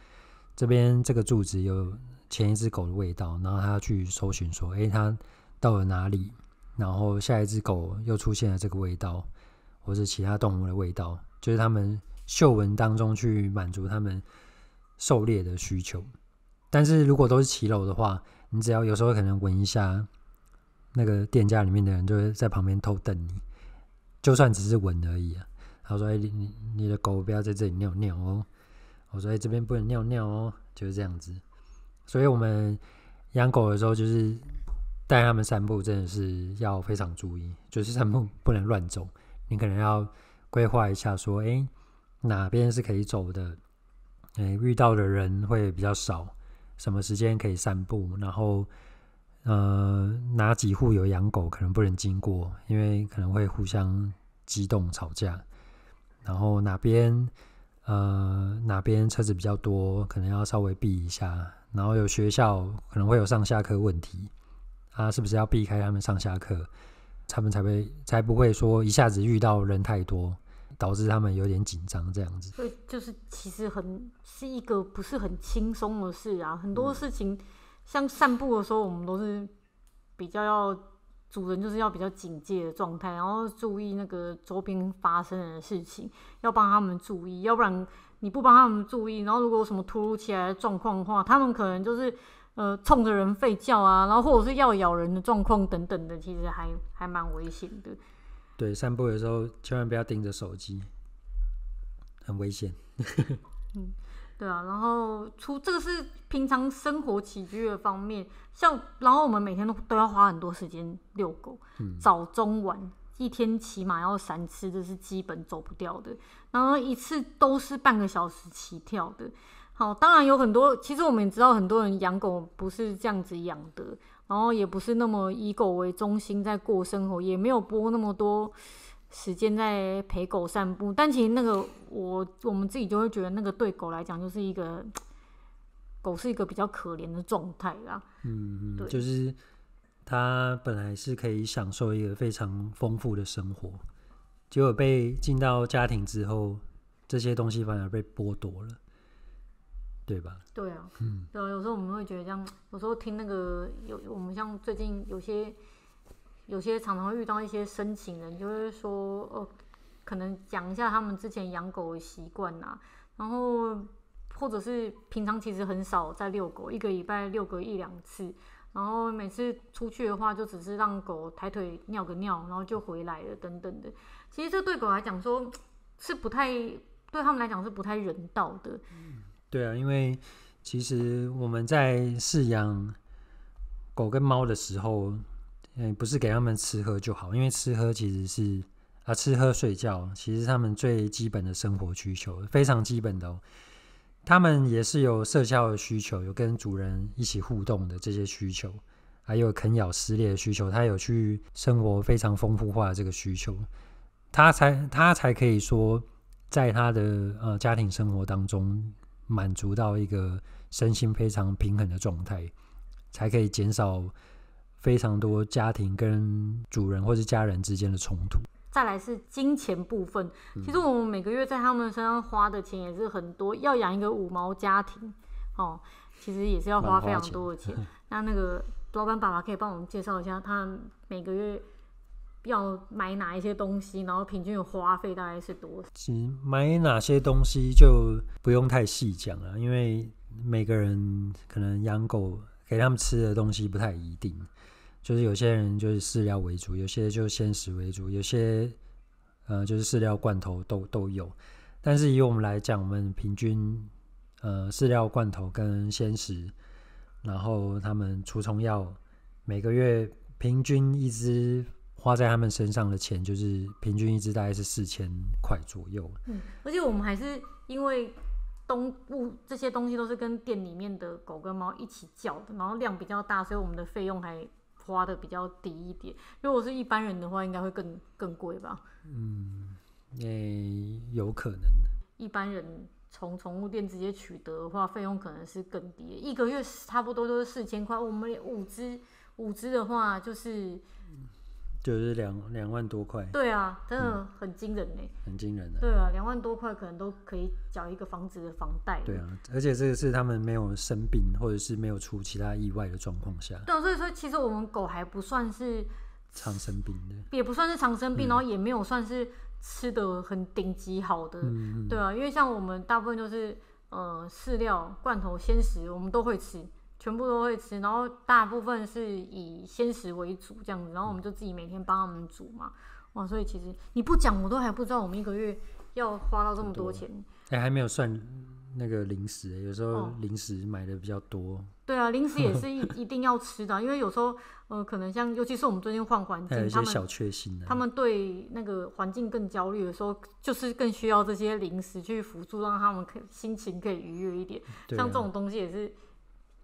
这边这个柱子有前一只狗的味道。”然后它去搜寻，说：“哎，它到了哪里？”然后下一只狗又出现了这个味道，或是其他动物的味道，就是他们嗅闻当中去满足他们狩猎的需求。但是如果都是骑楼的话，你只要有时候可能闻一下，那个店家里面的人就会在旁边偷瞪你。就算只是闻而已啊，他说：“哎，你你的狗不要在这里尿尿哦。”我说：“这边不能尿尿哦。”就是这样子。所以，我们养狗的时候，就是带他们散步，真的是要非常注意，就是散步不能乱走。你可能要规划一下，说：“哎，哪边是可以走的？哎，遇到的人会比较少。”什么时间可以散步？然后，呃，哪几户有养狗，可能不能经过，因为可能会互相激动吵架。然后哪边，呃，哪边车子比较多，可能要稍微避一下。然后有学校，可能会有上下课问题，啊，是不是要避开他们上下课，他们才会才不会说一下子遇到人太多。导致他们有点紧张，这样子。所以就是其实很是一个不是很轻松的事啊。很多事情，像散步的时候，我们都是比较要主人就是要比较警戒的状态，然后注意那个周边发生的事情，要帮他们注意。要不然你不帮他们注意，然后如果有什么突如其来的状况的话，他们可能就是呃冲着人吠叫啊，然后或者是要咬人的状况等等的，其实还还蛮危险的。对，散步的时候千万不要盯着手机，很危险。嗯，对啊。然后，除这个是平常生活起居的方面，像然后我们每天都都要花很多时间遛狗，早中晚一天起码要三次，这是基本走不掉的。然后一次都是半个小时起跳的。好，当然有很多，其实我们也知道很多人养狗不是这样子养的。然后也不是那么以狗为中心在过生活，也没有播那么多时间在陪狗散步。但其实那个我我们自己就会觉得，那个对狗来讲就是一个狗是一个比较可怜的状态啦。嗯，嗯，就是它本来是可以享受一个非常丰富的生活，结果被进到家庭之后，这些东西反而被剥夺了。对吧？对啊，嗯，对啊。有时候我们会觉得这样，有时候听那个有我们像最近有些有些常常会遇到一些申请人，就是说，哦，可能讲一下他们之前养狗的习惯啊，然后或者是平常其实很少在遛狗，一个礼拜遛个一两次，然后每次出去的话就只是让狗抬腿尿个尿，然后就回来了等等的。其实这对狗来讲说，是不太对他们来讲是不太人道的。嗯。对啊，因为其实我们在饲养狗跟猫的时候，嗯，不是给他们吃喝就好，因为吃喝其实是啊，吃喝睡觉，其实他们最基本的生活需求，非常基本的哦。他们也是有社交的需求，有跟主人一起互动的这些需求，还有啃咬撕裂的需求，他有去生活非常丰富化这个需求，他才他才可以说在他的呃家庭生活当中。满足到一个身心非常平衡的状态，才可以减少非常多家庭跟主人或是家人之间的冲突。再来是金钱部分，其实我们每个月在他们身上花的钱也是很多，要养一个五毛家庭哦，其实也是要花非常多的钱。那那个老板爸爸可以帮我们介绍一下，他每个月。要买哪一些东西，然后平均的花费大概是多少？其实买哪些东西就不用太细讲了，因为每个人可能养狗给他们吃的东西不太一定，就是有些人就是饲料为主，有些就鲜食为主，有些呃就是饲料罐头都都有。但是以我们来讲，我们平均呃饲料罐头跟鲜食，然后他们除虫药每个月平均一只。花在他们身上的钱就是平均一只大概是四千块左右。嗯，而且我们还是因为动物这些东西都是跟店里面的狗跟猫一起叫的，然后量比较大，所以我们的费用还花的比较低一点。如果是一般人的话，应该会更更贵吧？嗯，诶，有可能一般人从宠物店直接取得的话，费用可能是更低。一个月差不多都是四千块，我们五只五只的话就是。就是两两万多块，对啊，真的很惊人呢，很惊人的，对啊，两万多块可能都可以缴一个房子的房贷，对啊，而且这个是他们没有生病或者是没有出其他意外的状况下，对，所以说其实我们狗还不算是常生病的，也不算是常生病，然后也没有算是吃的很顶级好的，对啊，因为像我们大部分都是呃饲料、罐头、鲜食，我们都会吃。全部都会吃，然后大部分是以鲜食为主这样子，然后我们就自己每天帮他们煮嘛，哇！所以其实你不讲，我都还不知道我们一个月要花到这么多钱。哎，还没有算那个零食，有时候零食买的比较多。对啊，零食也是一 一定要吃的，因为有时候呃，可能像尤其是我们最近换环境，他们小确幸的，他们对那个环境更焦虑的时候，就是更需要这些零食去辅助，让他们可心情可以愉悦一点。像这种东西也是。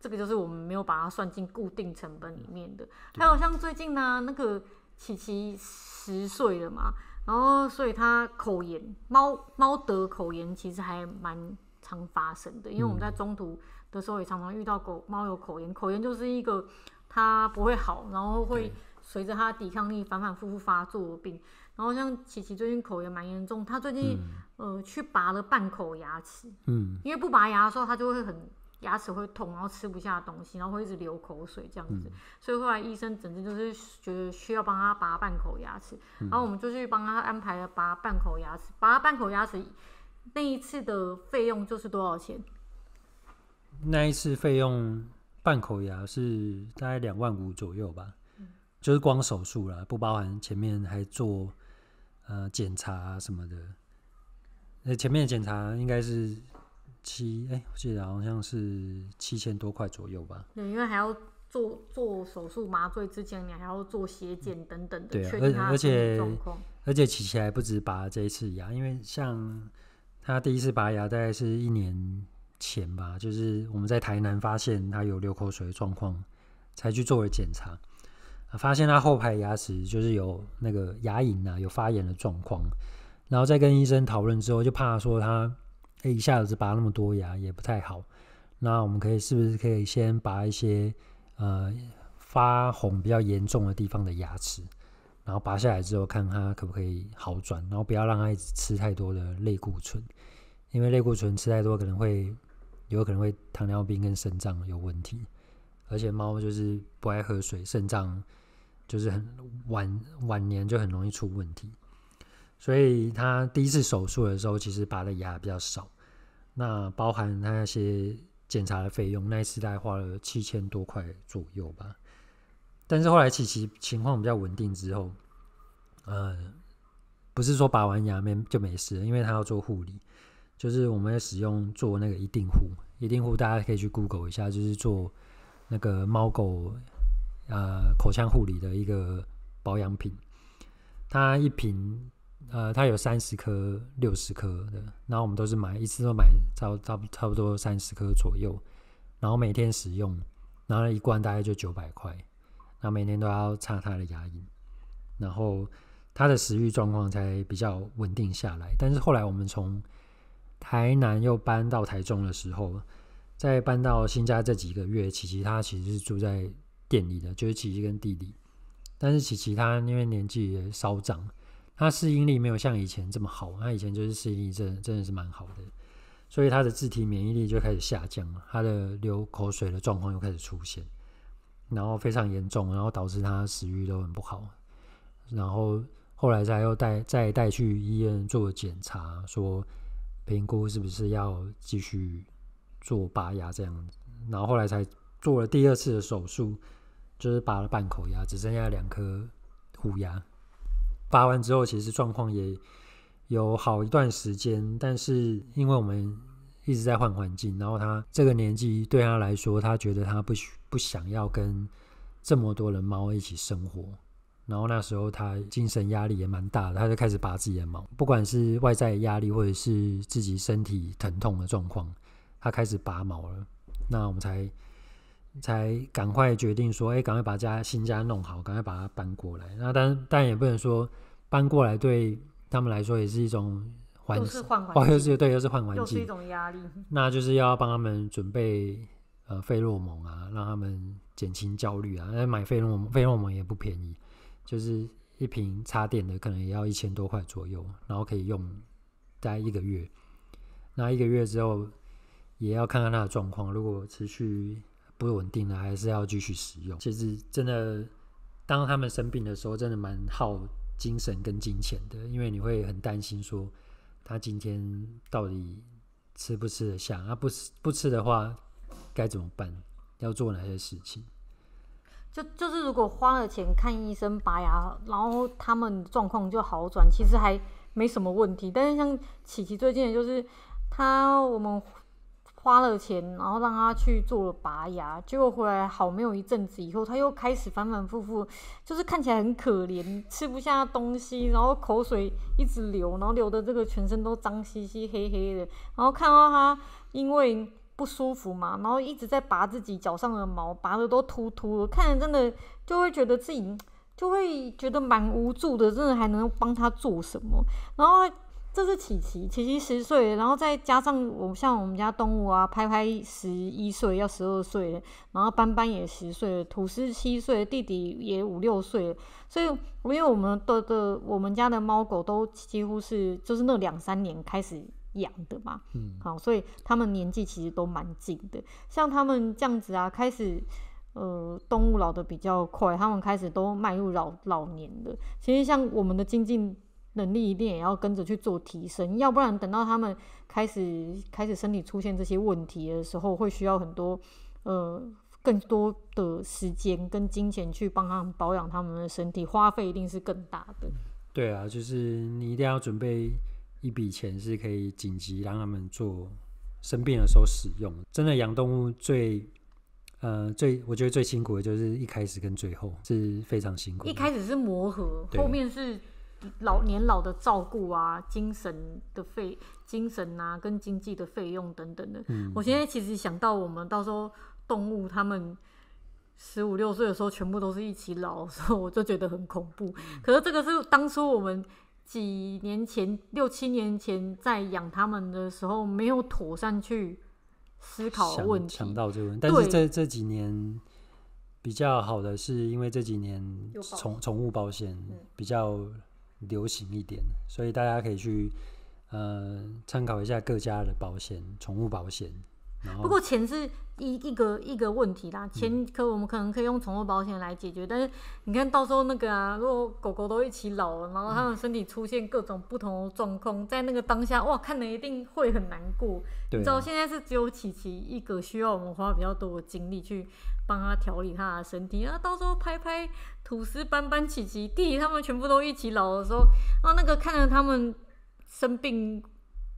这个就是我们没有把它算进固定成本里面的。还有像最近呢，那个琪琪十岁了嘛，然后所以它口炎，猫猫得口炎其实还蛮常发生的。因为我们在中途的时候也常常遇到狗猫有口炎，口炎就是一个它不会好，然后会随着它抵抗力反反复复发作的病。然后像琪琪最近口炎蛮严重，它最近呃去拔了半口牙齿，嗯，因为不拔牙的时候它就会很。牙齿会痛，然后吃不下东西，然后会一直流口水这样子，所以后来医生整之就是觉得需要帮他拔半口牙齿，然后我们就去帮他安排了拔半口牙齿。拔半口牙齿那一次的费用就是多少钱？那一次费用半口牙是大概两万五左右吧，就是光手术了，不包含前面还做呃检查什么的。那前面检查应该是。七哎，我记得好像是七千多块左右吧。对，因为还要做做手术麻醉之前，你还要做血检等等的。对，而而且而且，起起来不止拔这一次牙，因为像他第一次拔牙大概是一年前吧，就是我们在台南发现他有流口水的状况，才去做了检查，发现他后排牙齿就是有那个牙龈呐有发炎的状况，然后再跟医生讨论之后，就怕说他。哎，一下子拔那么多牙也不太好。那我们可以是不是可以先拔一些呃发红比较严重的地方的牙齿，然后拔下来之后看它可不可以好转，然后不要让它一直吃太多的类固醇，因为类固醇吃太多可能会有可能会糖尿病跟肾脏有问题，而且猫就是不爱喝水，肾脏就是很晚晚年就很容易出问题。所以他第一次手术的时候，其实拔的牙比较少。那包含他那些检查的费用，那一次大概花了七千多块左右吧。但是后来其实情况比较稳定之后，呃，不是说拔完牙没就没事，因为他要做护理，就是我们要使用做那个一定护，一定护大家可以去 Google 一下，就是做那个猫狗呃口腔护理的一个保养品，它一瓶。呃，它有三十颗、六十颗的，然后我们都是买一次，都买差差差不多三十颗左右，然后每天使用，然后一罐大概就九百块，然后每天都要擦它的牙龈，然后它的食欲状况才比较稳定下来。但是后来我们从台南又搬到台中的时候，在搬到新家这几个月，琪琪他其实是住在店里的，就是琪琪跟弟弟，但是琪琪他因为年纪也稍长。他适应力没有像以前这么好，他以前就是适应力真真的是蛮好的，所以他的自体免疫力就开始下降了，的流口水的状况又开始出现，然后非常严重，然后导致他食欲都很不好，然后后来才又带再带去医院做检查，说评估是不是要继续做拔牙这样，子，然后后来才做了第二次的手术，就是拔了半口牙，只剩下两颗虎牙。拔完之后，其实状况也有好一段时间，但是因为我们一直在换环境，然后他这个年纪对他来说，他觉得他不不想要跟这么多人猫一起生活，然后那时候他精神压力也蛮大的，他就开始拔自己的毛，不管是外在压力或者是自己身体疼痛的状况，他开始拔毛了，那我们才。才赶快决定说，哎，赶快把家新家弄好，赶快把它搬过来。那但但也不能说搬过来对他们来说也是一种环，又是换环境，对，又是换环境，是一种压力。那就是要帮他们准备呃费洛蒙啊，让他们减轻焦虑啊。那买费洛蒙，费洛蒙也不便宜，就是一瓶插电的可能也要一千多块左右，然后可以用待一个月。那一个月之后也要看看他的状况，如果持续。不稳定了，还是要继续使用。其实真的，当他们生病的时候，真的蛮耗精神跟金钱的，因为你会很担心说他今天到底吃不吃得下。啊不吃不吃的话，该怎么办？要做哪些事情？就就是如果花了钱看医生拔牙，然后他们状况就好转，其实还没什么问题。但是像琪琪最近就是他我们。花了钱，然后让他去做了拔牙，结果回来好没有一阵子以后，他又开始反反复复，就是看起来很可怜，吃不下东西，然后口水一直流，然后流的这个全身都脏兮兮黑黑的，然后看到他因为不舒服嘛，然后一直在拔自己脚上的毛，拔的都秃秃了，看着真的就会觉得自己就会觉得蛮无助的，真的还能帮他做什么？然后。这是琪琪，琪琪十岁，然后再加上我像我们家动物啊，拍拍十一岁，要十二岁了，然后斑斑也十岁了，土司七岁，弟弟也五六岁了，所以因为我们的的我们家的猫狗都几乎是就是那两三年开始养的嘛，嗯，好，所以他们年纪其实都蛮近的，像他们这样子啊，开始呃动物老的比较快，他们开始都迈入老老年的，其实像我们的经济能力一定也要跟着去做提升，要不然等到他们开始开始身体出现这些问题的时候，会需要很多呃更多的时间跟金钱去帮他们保养他们的身体，花费一定是更大的。对啊，就是你一定要准备一笔钱，是可以紧急让他们做生病的时候使用。真的养动物最呃最，我觉得最辛苦的就是一开始跟最后是非常辛苦。一开始是磨合，后面是。老年老的照顾啊，精神的费精神啊，跟经济的费用等等的。嗯，我现在其实想到我们到时候动物他们十五六岁的时候，全部都是一起老，所以我就觉得很恐怖。可是这个是当初我们几年前六七年前在养他们的时候，没有妥善去思考问题。想到这个问题，但是这这几年比较好的，是因为这几年宠宠物保险比较。流行一点，所以大家可以去呃参考一下各家的保险，宠物保险。不过钱是一一个一个问题啦，钱可我们可能可以用宠物保险来解决，但是你看到时候那个啊，如果狗狗都一起老，了，然后它们身体出现各种不同的状况，在那个当下哇，看了一定会很难过。对，知道现在是只有琪琪一个需要我们花比较多的精力去。帮他调理他的身体啊，到时候拍拍吐司、斑斑、琪奇、弟弟他们全部都一起老的时候，啊，那个看着他们生病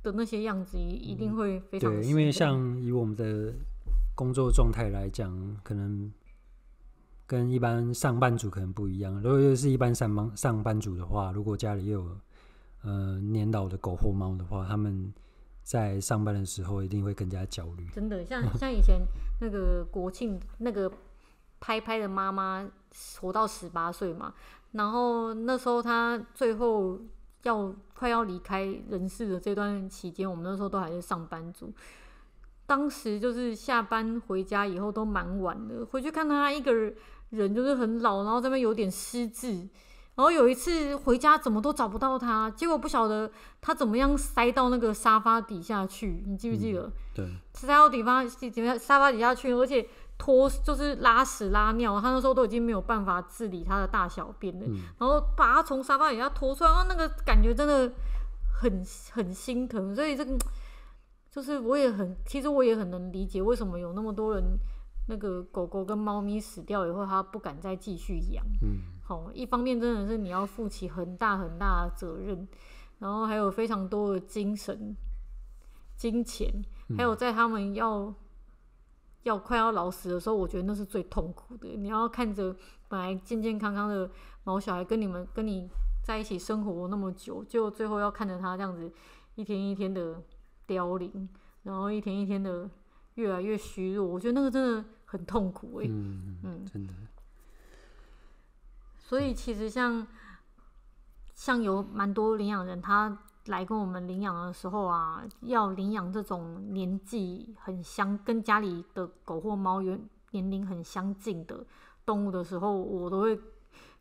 的那些样子，一定会非常。对，因为像以我们的工作状态来讲，可能跟一般上班族可能不一样。如果又是一般上班上班族的话，如果家里又有呃年老的狗或猫的话，他们。在上班的时候，一定会更加焦虑。真的，像像以前那个国庆那个拍拍的妈妈，活到十八岁嘛。然后那时候她最后要快要离开人世的这段期间，我们那时候都还是上班族。当时就是下班回家以后都蛮晚的，回去看她一个人，就是很老，然后这边有点失智。然后有一次回家怎么都找不到它，结果不晓得它怎么样塞到那个沙发底下去，你记不记得？对，塞到底方怎沙发底下去，而且拖就是拉屎拉尿，他那时候都已经没有办法治理它的大小便了，然后把它从沙发底下拖出来，那个感觉真的很很心疼，所以这个就是我也很，其实我也很能理解为什么有那么多人那个狗狗跟猫咪死掉以后，他不敢再继续养。嗯。好，一方面真的是你要负起很大很大的责任，然后还有非常多的精神、金钱，还有在他们要要快要老死的时候，我觉得那是最痛苦的。你要看着本来健健康康的毛小孩跟你们跟你在一起生活那么久，就最后要看着他这样子一天一天的凋零，然后一天一天的越来越虚弱，我觉得那个真的很痛苦哎，嗯，真的。所以其实像，像有蛮多领养人，他来跟我们领养的时候啊，要领养这种年纪很相跟家里的狗或猫有年龄很相近的动物的时候，我都会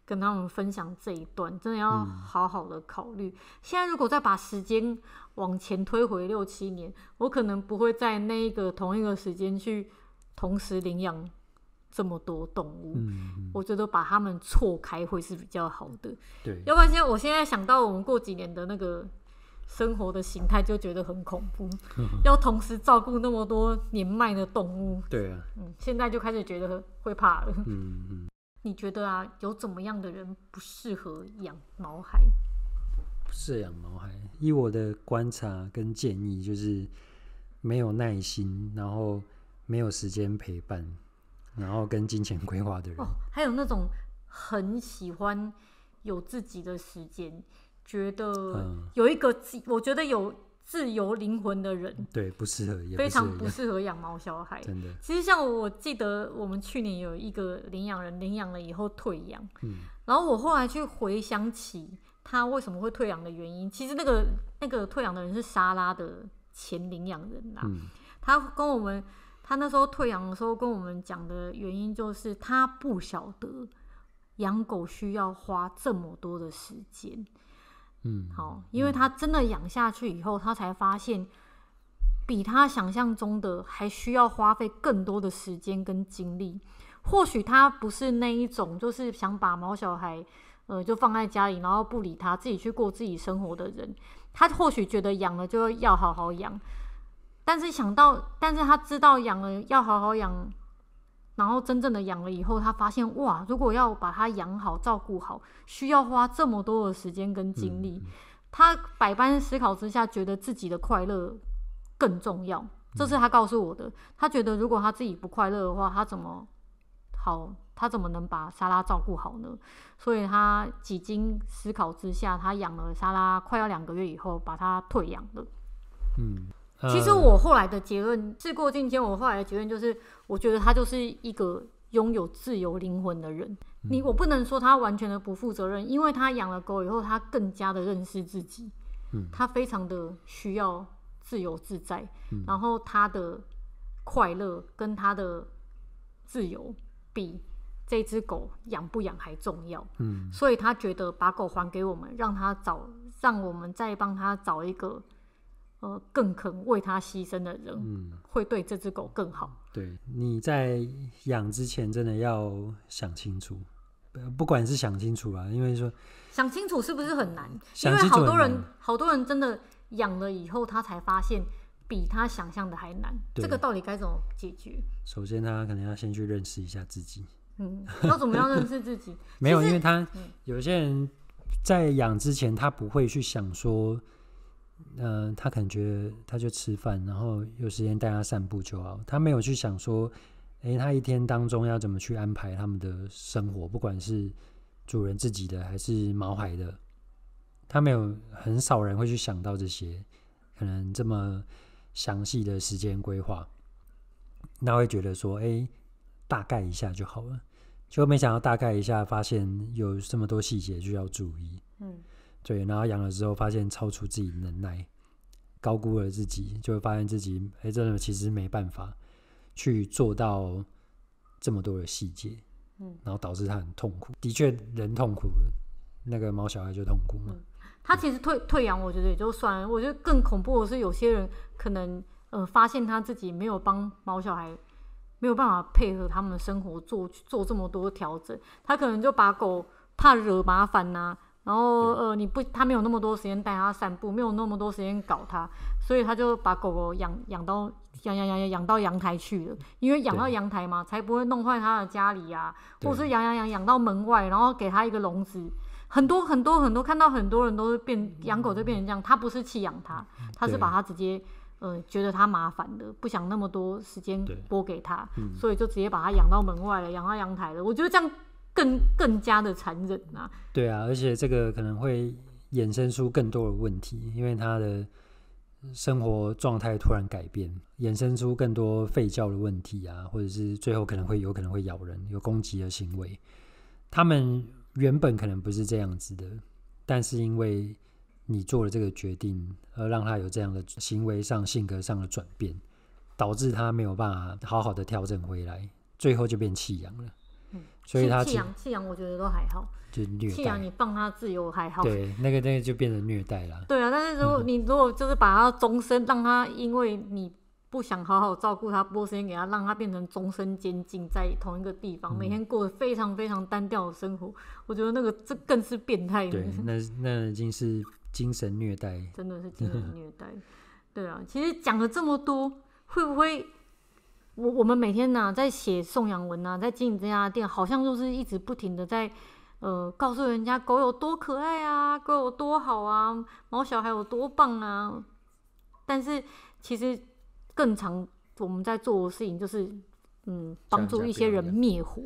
跟他们分享这一段，真的要好好的考虑。现在如果再把时间往前推回六七年，我可能不会在那一个同一个时间去同时领养。这么多动物，我觉得把它们错开会是比较好的。对，要不然现在我现在想到我们过几年的那个生活的形态，就觉得很恐怖。要同时照顾那么多年迈的动物，对啊，嗯，现在就开始觉得会怕了。嗯嗯，你觉得啊，有怎么样的人不适合养毛孩？不适合养毛孩，以我的观察跟建议，就是没有耐心，然后没有时间陪伴。然后跟金钱规划的人哦，还有那种很喜欢有自己的时间，觉得有一个自，我觉得有自由灵魂的人，对，不适合非常不适合养猫小孩。真的，其实像我记得，我们去年有一个领养人领养了以后退养，嗯，然后我后来去回想起他为什么会退养的原因，其实那个那个退养的人是莎拉的前领养人啦，嗯，他跟我们。他那时候退养的时候，跟我们讲的原因就是他不晓得养狗需要花这么多的时间。嗯，好，因为他真的养下去以后，他才发现比他想象中的还需要花费更多的时间跟精力。或许他不是那一种，就是想把毛小孩，呃，就放在家里，然后不理他，自己去过自己生活的人。他或许觉得养了就要好好养。但是想到，但是他知道养了要好好养，然后真正的养了以后，他发现哇，如果要把它养好、照顾好，需要花这么多的时间跟精力。他百般思考之下，觉得自己的快乐更重要。这是他告诉我的。他觉得如果他自己不快乐的话，他怎么好？他怎么能把沙拉照顾好呢？所以，他几经思考之下，他养了沙拉快要两个月以后，把它退养了。嗯。其实我后来的结论，事过境迁，我后来的结论就是，我觉得他就是一个拥有自由灵魂的人。你我不能说他完全的不负责任，因为他养了狗以后，他更加的认识自己。他非常的需要自由自在，然后他的快乐跟他的自由比这只狗养不养还重要。嗯，所以他觉得把狗还给我们，让他找，让我们再帮他找一个。呃，更肯为它牺牲的人，嗯，会对这只狗更好。对，你在养之前真的要想清楚，不管是想清楚啊，因为说想清楚是不是很难？因为好多人，好多人真的养了以后，他才发现比他想象的还难。这个到底该怎么解决？首先，他可能要先去认识一下自己。嗯，要怎么样认识自己？没有，因为他有些人在养之前，他不会去想说。呃，他感觉他就吃饭，然后有时间带他散步就好。他没有去想说，哎，他一天当中要怎么去安排他们的生活，不管是主人自己的还是毛孩的，他没有很少人会去想到这些，可能这么详细的时间规划。那会觉得说，哎，大概一下就好了，就没想到大概一下发现有这么多细节就要注意。嗯。对，然后养了之后发现超出自己能耐，高估了自己，就会发现自己哎，真的其实没办法去做到这么多的细节，嗯，然后导致他很痛苦。的确，人痛苦，那个猫小孩就痛苦嘛。他其实退退养，我觉得也就算了。我觉得更恐怖的是，有些人可能呃，发现他自己没有帮猫小孩，没有办法配合他们的生活，做做这么多调整，他可能就把狗怕惹麻烦呐。然后呃，你不，他没有那么多时间带它散步，没有那么多时间搞它，所以他就把狗狗养养到养养养养养到阳台去了。因为养到阳台嘛，才不会弄坏他的家里呀。对。或是养养养养到门外，然后给他一个笼子。很多很多很多，看到很多人都是变养狗就变成这样，他不是弃养他，他是把他直接呃觉得他麻烦的，不想那么多时间拨给他，所以就直接把他养到门外了，养到阳台了。我觉得这样。更更加的残忍啊！对啊，而且这个可能会衍生出更多的问题，因为他的生活状态突然改变，衍生出更多吠叫的问题啊，或者是最后可能会有可能会咬人，有攻击的行为。他们原本可能不是这样子的，但是因为你做了这个决定，而让他有这样的行为上、性格上的转变，导致他没有办法好好的调整回来，最后就变弃养了。所以他弃养，弃养我觉得都还好。就虐弃养你放他自由还好。对，那个那个就变成虐待了。对啊，但是如果你如果就是把他终身，让他因为你不想好好照顾他，拨时间给他，让他变成终身监禁，在同一个地方，每天过着非常非常单调的生活，我觉得那个这更是变态。对，那 那已经是精神虐待，真的是精神 虐待。对啊，其实讲了这么多，会不会？我我们每天呢，在写送养文啊，在经营这家店，好像就是一直不停的在，呃，告诉人家狗有多可爱啊，狗有多好啊，猫小孩有多棒啊。但是其实更常我们在做的事情，就是嗯，帮助一些人灭火，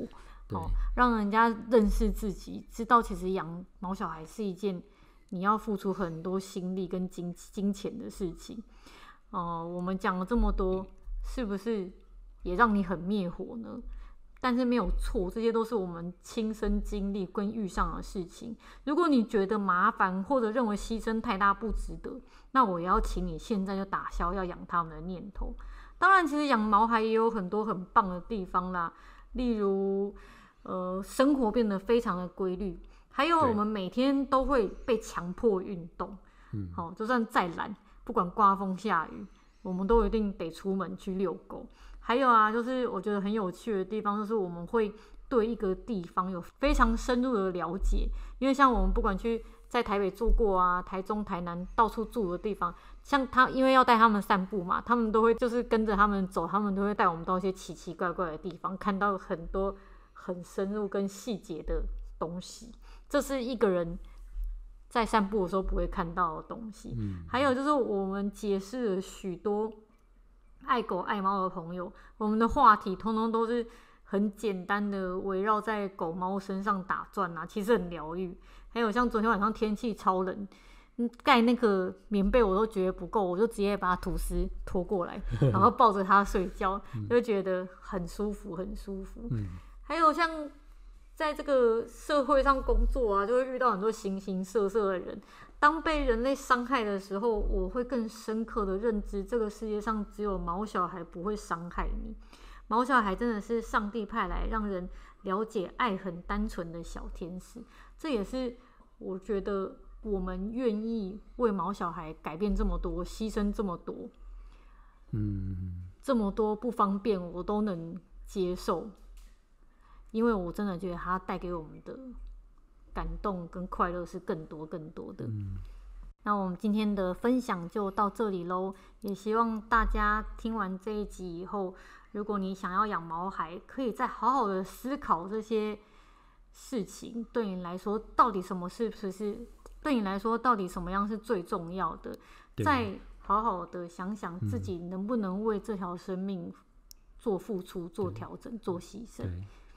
哦，让人家认识自己，知道其实养猫小孩是一件你要付出很多心力跟金金钱的事情。哦，我们讲了这么多，是不是？也让你很灭火呢，但是没有错，这些都是我们亲身经历跟遇上的事情。如果你觉得麻烦，或者认为牺牲太大不值得，那我邀请你现在就打消要养他们的念头。当然，其实养毛孩也有很多很棒的地方啦，例如，呃，生活变得非常的规律，还有我们每天都会被强迫运动。嗯，好，就算再懒，不管刮风下雨，我们都一定得出门去遛狗。还有啊，就是我觉得很有趣的地方，就是我们会对一个地方有非常深入的了解。因为像我们不管去在台北住过啊、台中、台南到处住的地方，像他因为要带他们散步嘛，他们都会就是跟着他们走，他们都会带我们到一些奇奇怪怪的地方，看到很多很深入跟细节的东西。这是一个人在散步的时候不会看到的东西。嗯。还有就是我们解释了许多。爱狗爱猫的朋友，我们的话题通通都是很简单的，围绕在狗猫身上打转啊，其实很疗愈。还有像昨天晚上天气超冷，嗯，盖那个棉被我都觉得不够，我就直接把吐司拖过来，然后抱着它睡觉，就会觉得很舒服，很舒服。嗯，还有像在这个社会上工作啊，就会遇到很多形形色色的人。当被人类伤害的时候，我会更深刻的认知这个世界上只有毛小孩不会伤害你。毛小孩真的是上帝派来让人了解爱很单纯的小天使。这也是我觉得我们愿意为毛小孩改变这么多，牺牲这么多，嗯，这么多不方便我都能接受，因为我真的觉得他带给我们的。感动跟快乐是更多更多的。嗯，那我们今天的分享就到这里喽。也希望大家听完这一集以后，如果你想要养毛孩，可以再好好的思考这些事情，对你来说到底什么是不是对你来说到底什么样是最重要的？再好好的想想自己能不能为这条生命做付出、做调整、做牺牲。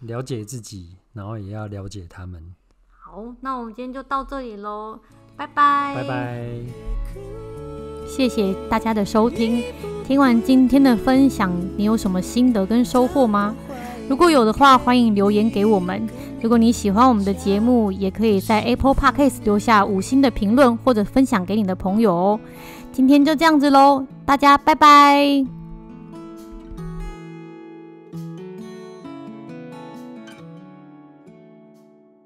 了解自己，然后也要了解他们。好，那我们今天就到这里喽，拜拜，拜拜，谢谢大家的收听。听完今天的分享，你有什么心得跟收获吗？如果有的话，欢迎留言给我们。如果你喜欢我们的节目，也可以在 Apple Podcast 留下五星的评论，或者分享给你的朋友哦。今天就这样子喽，大家拜拜。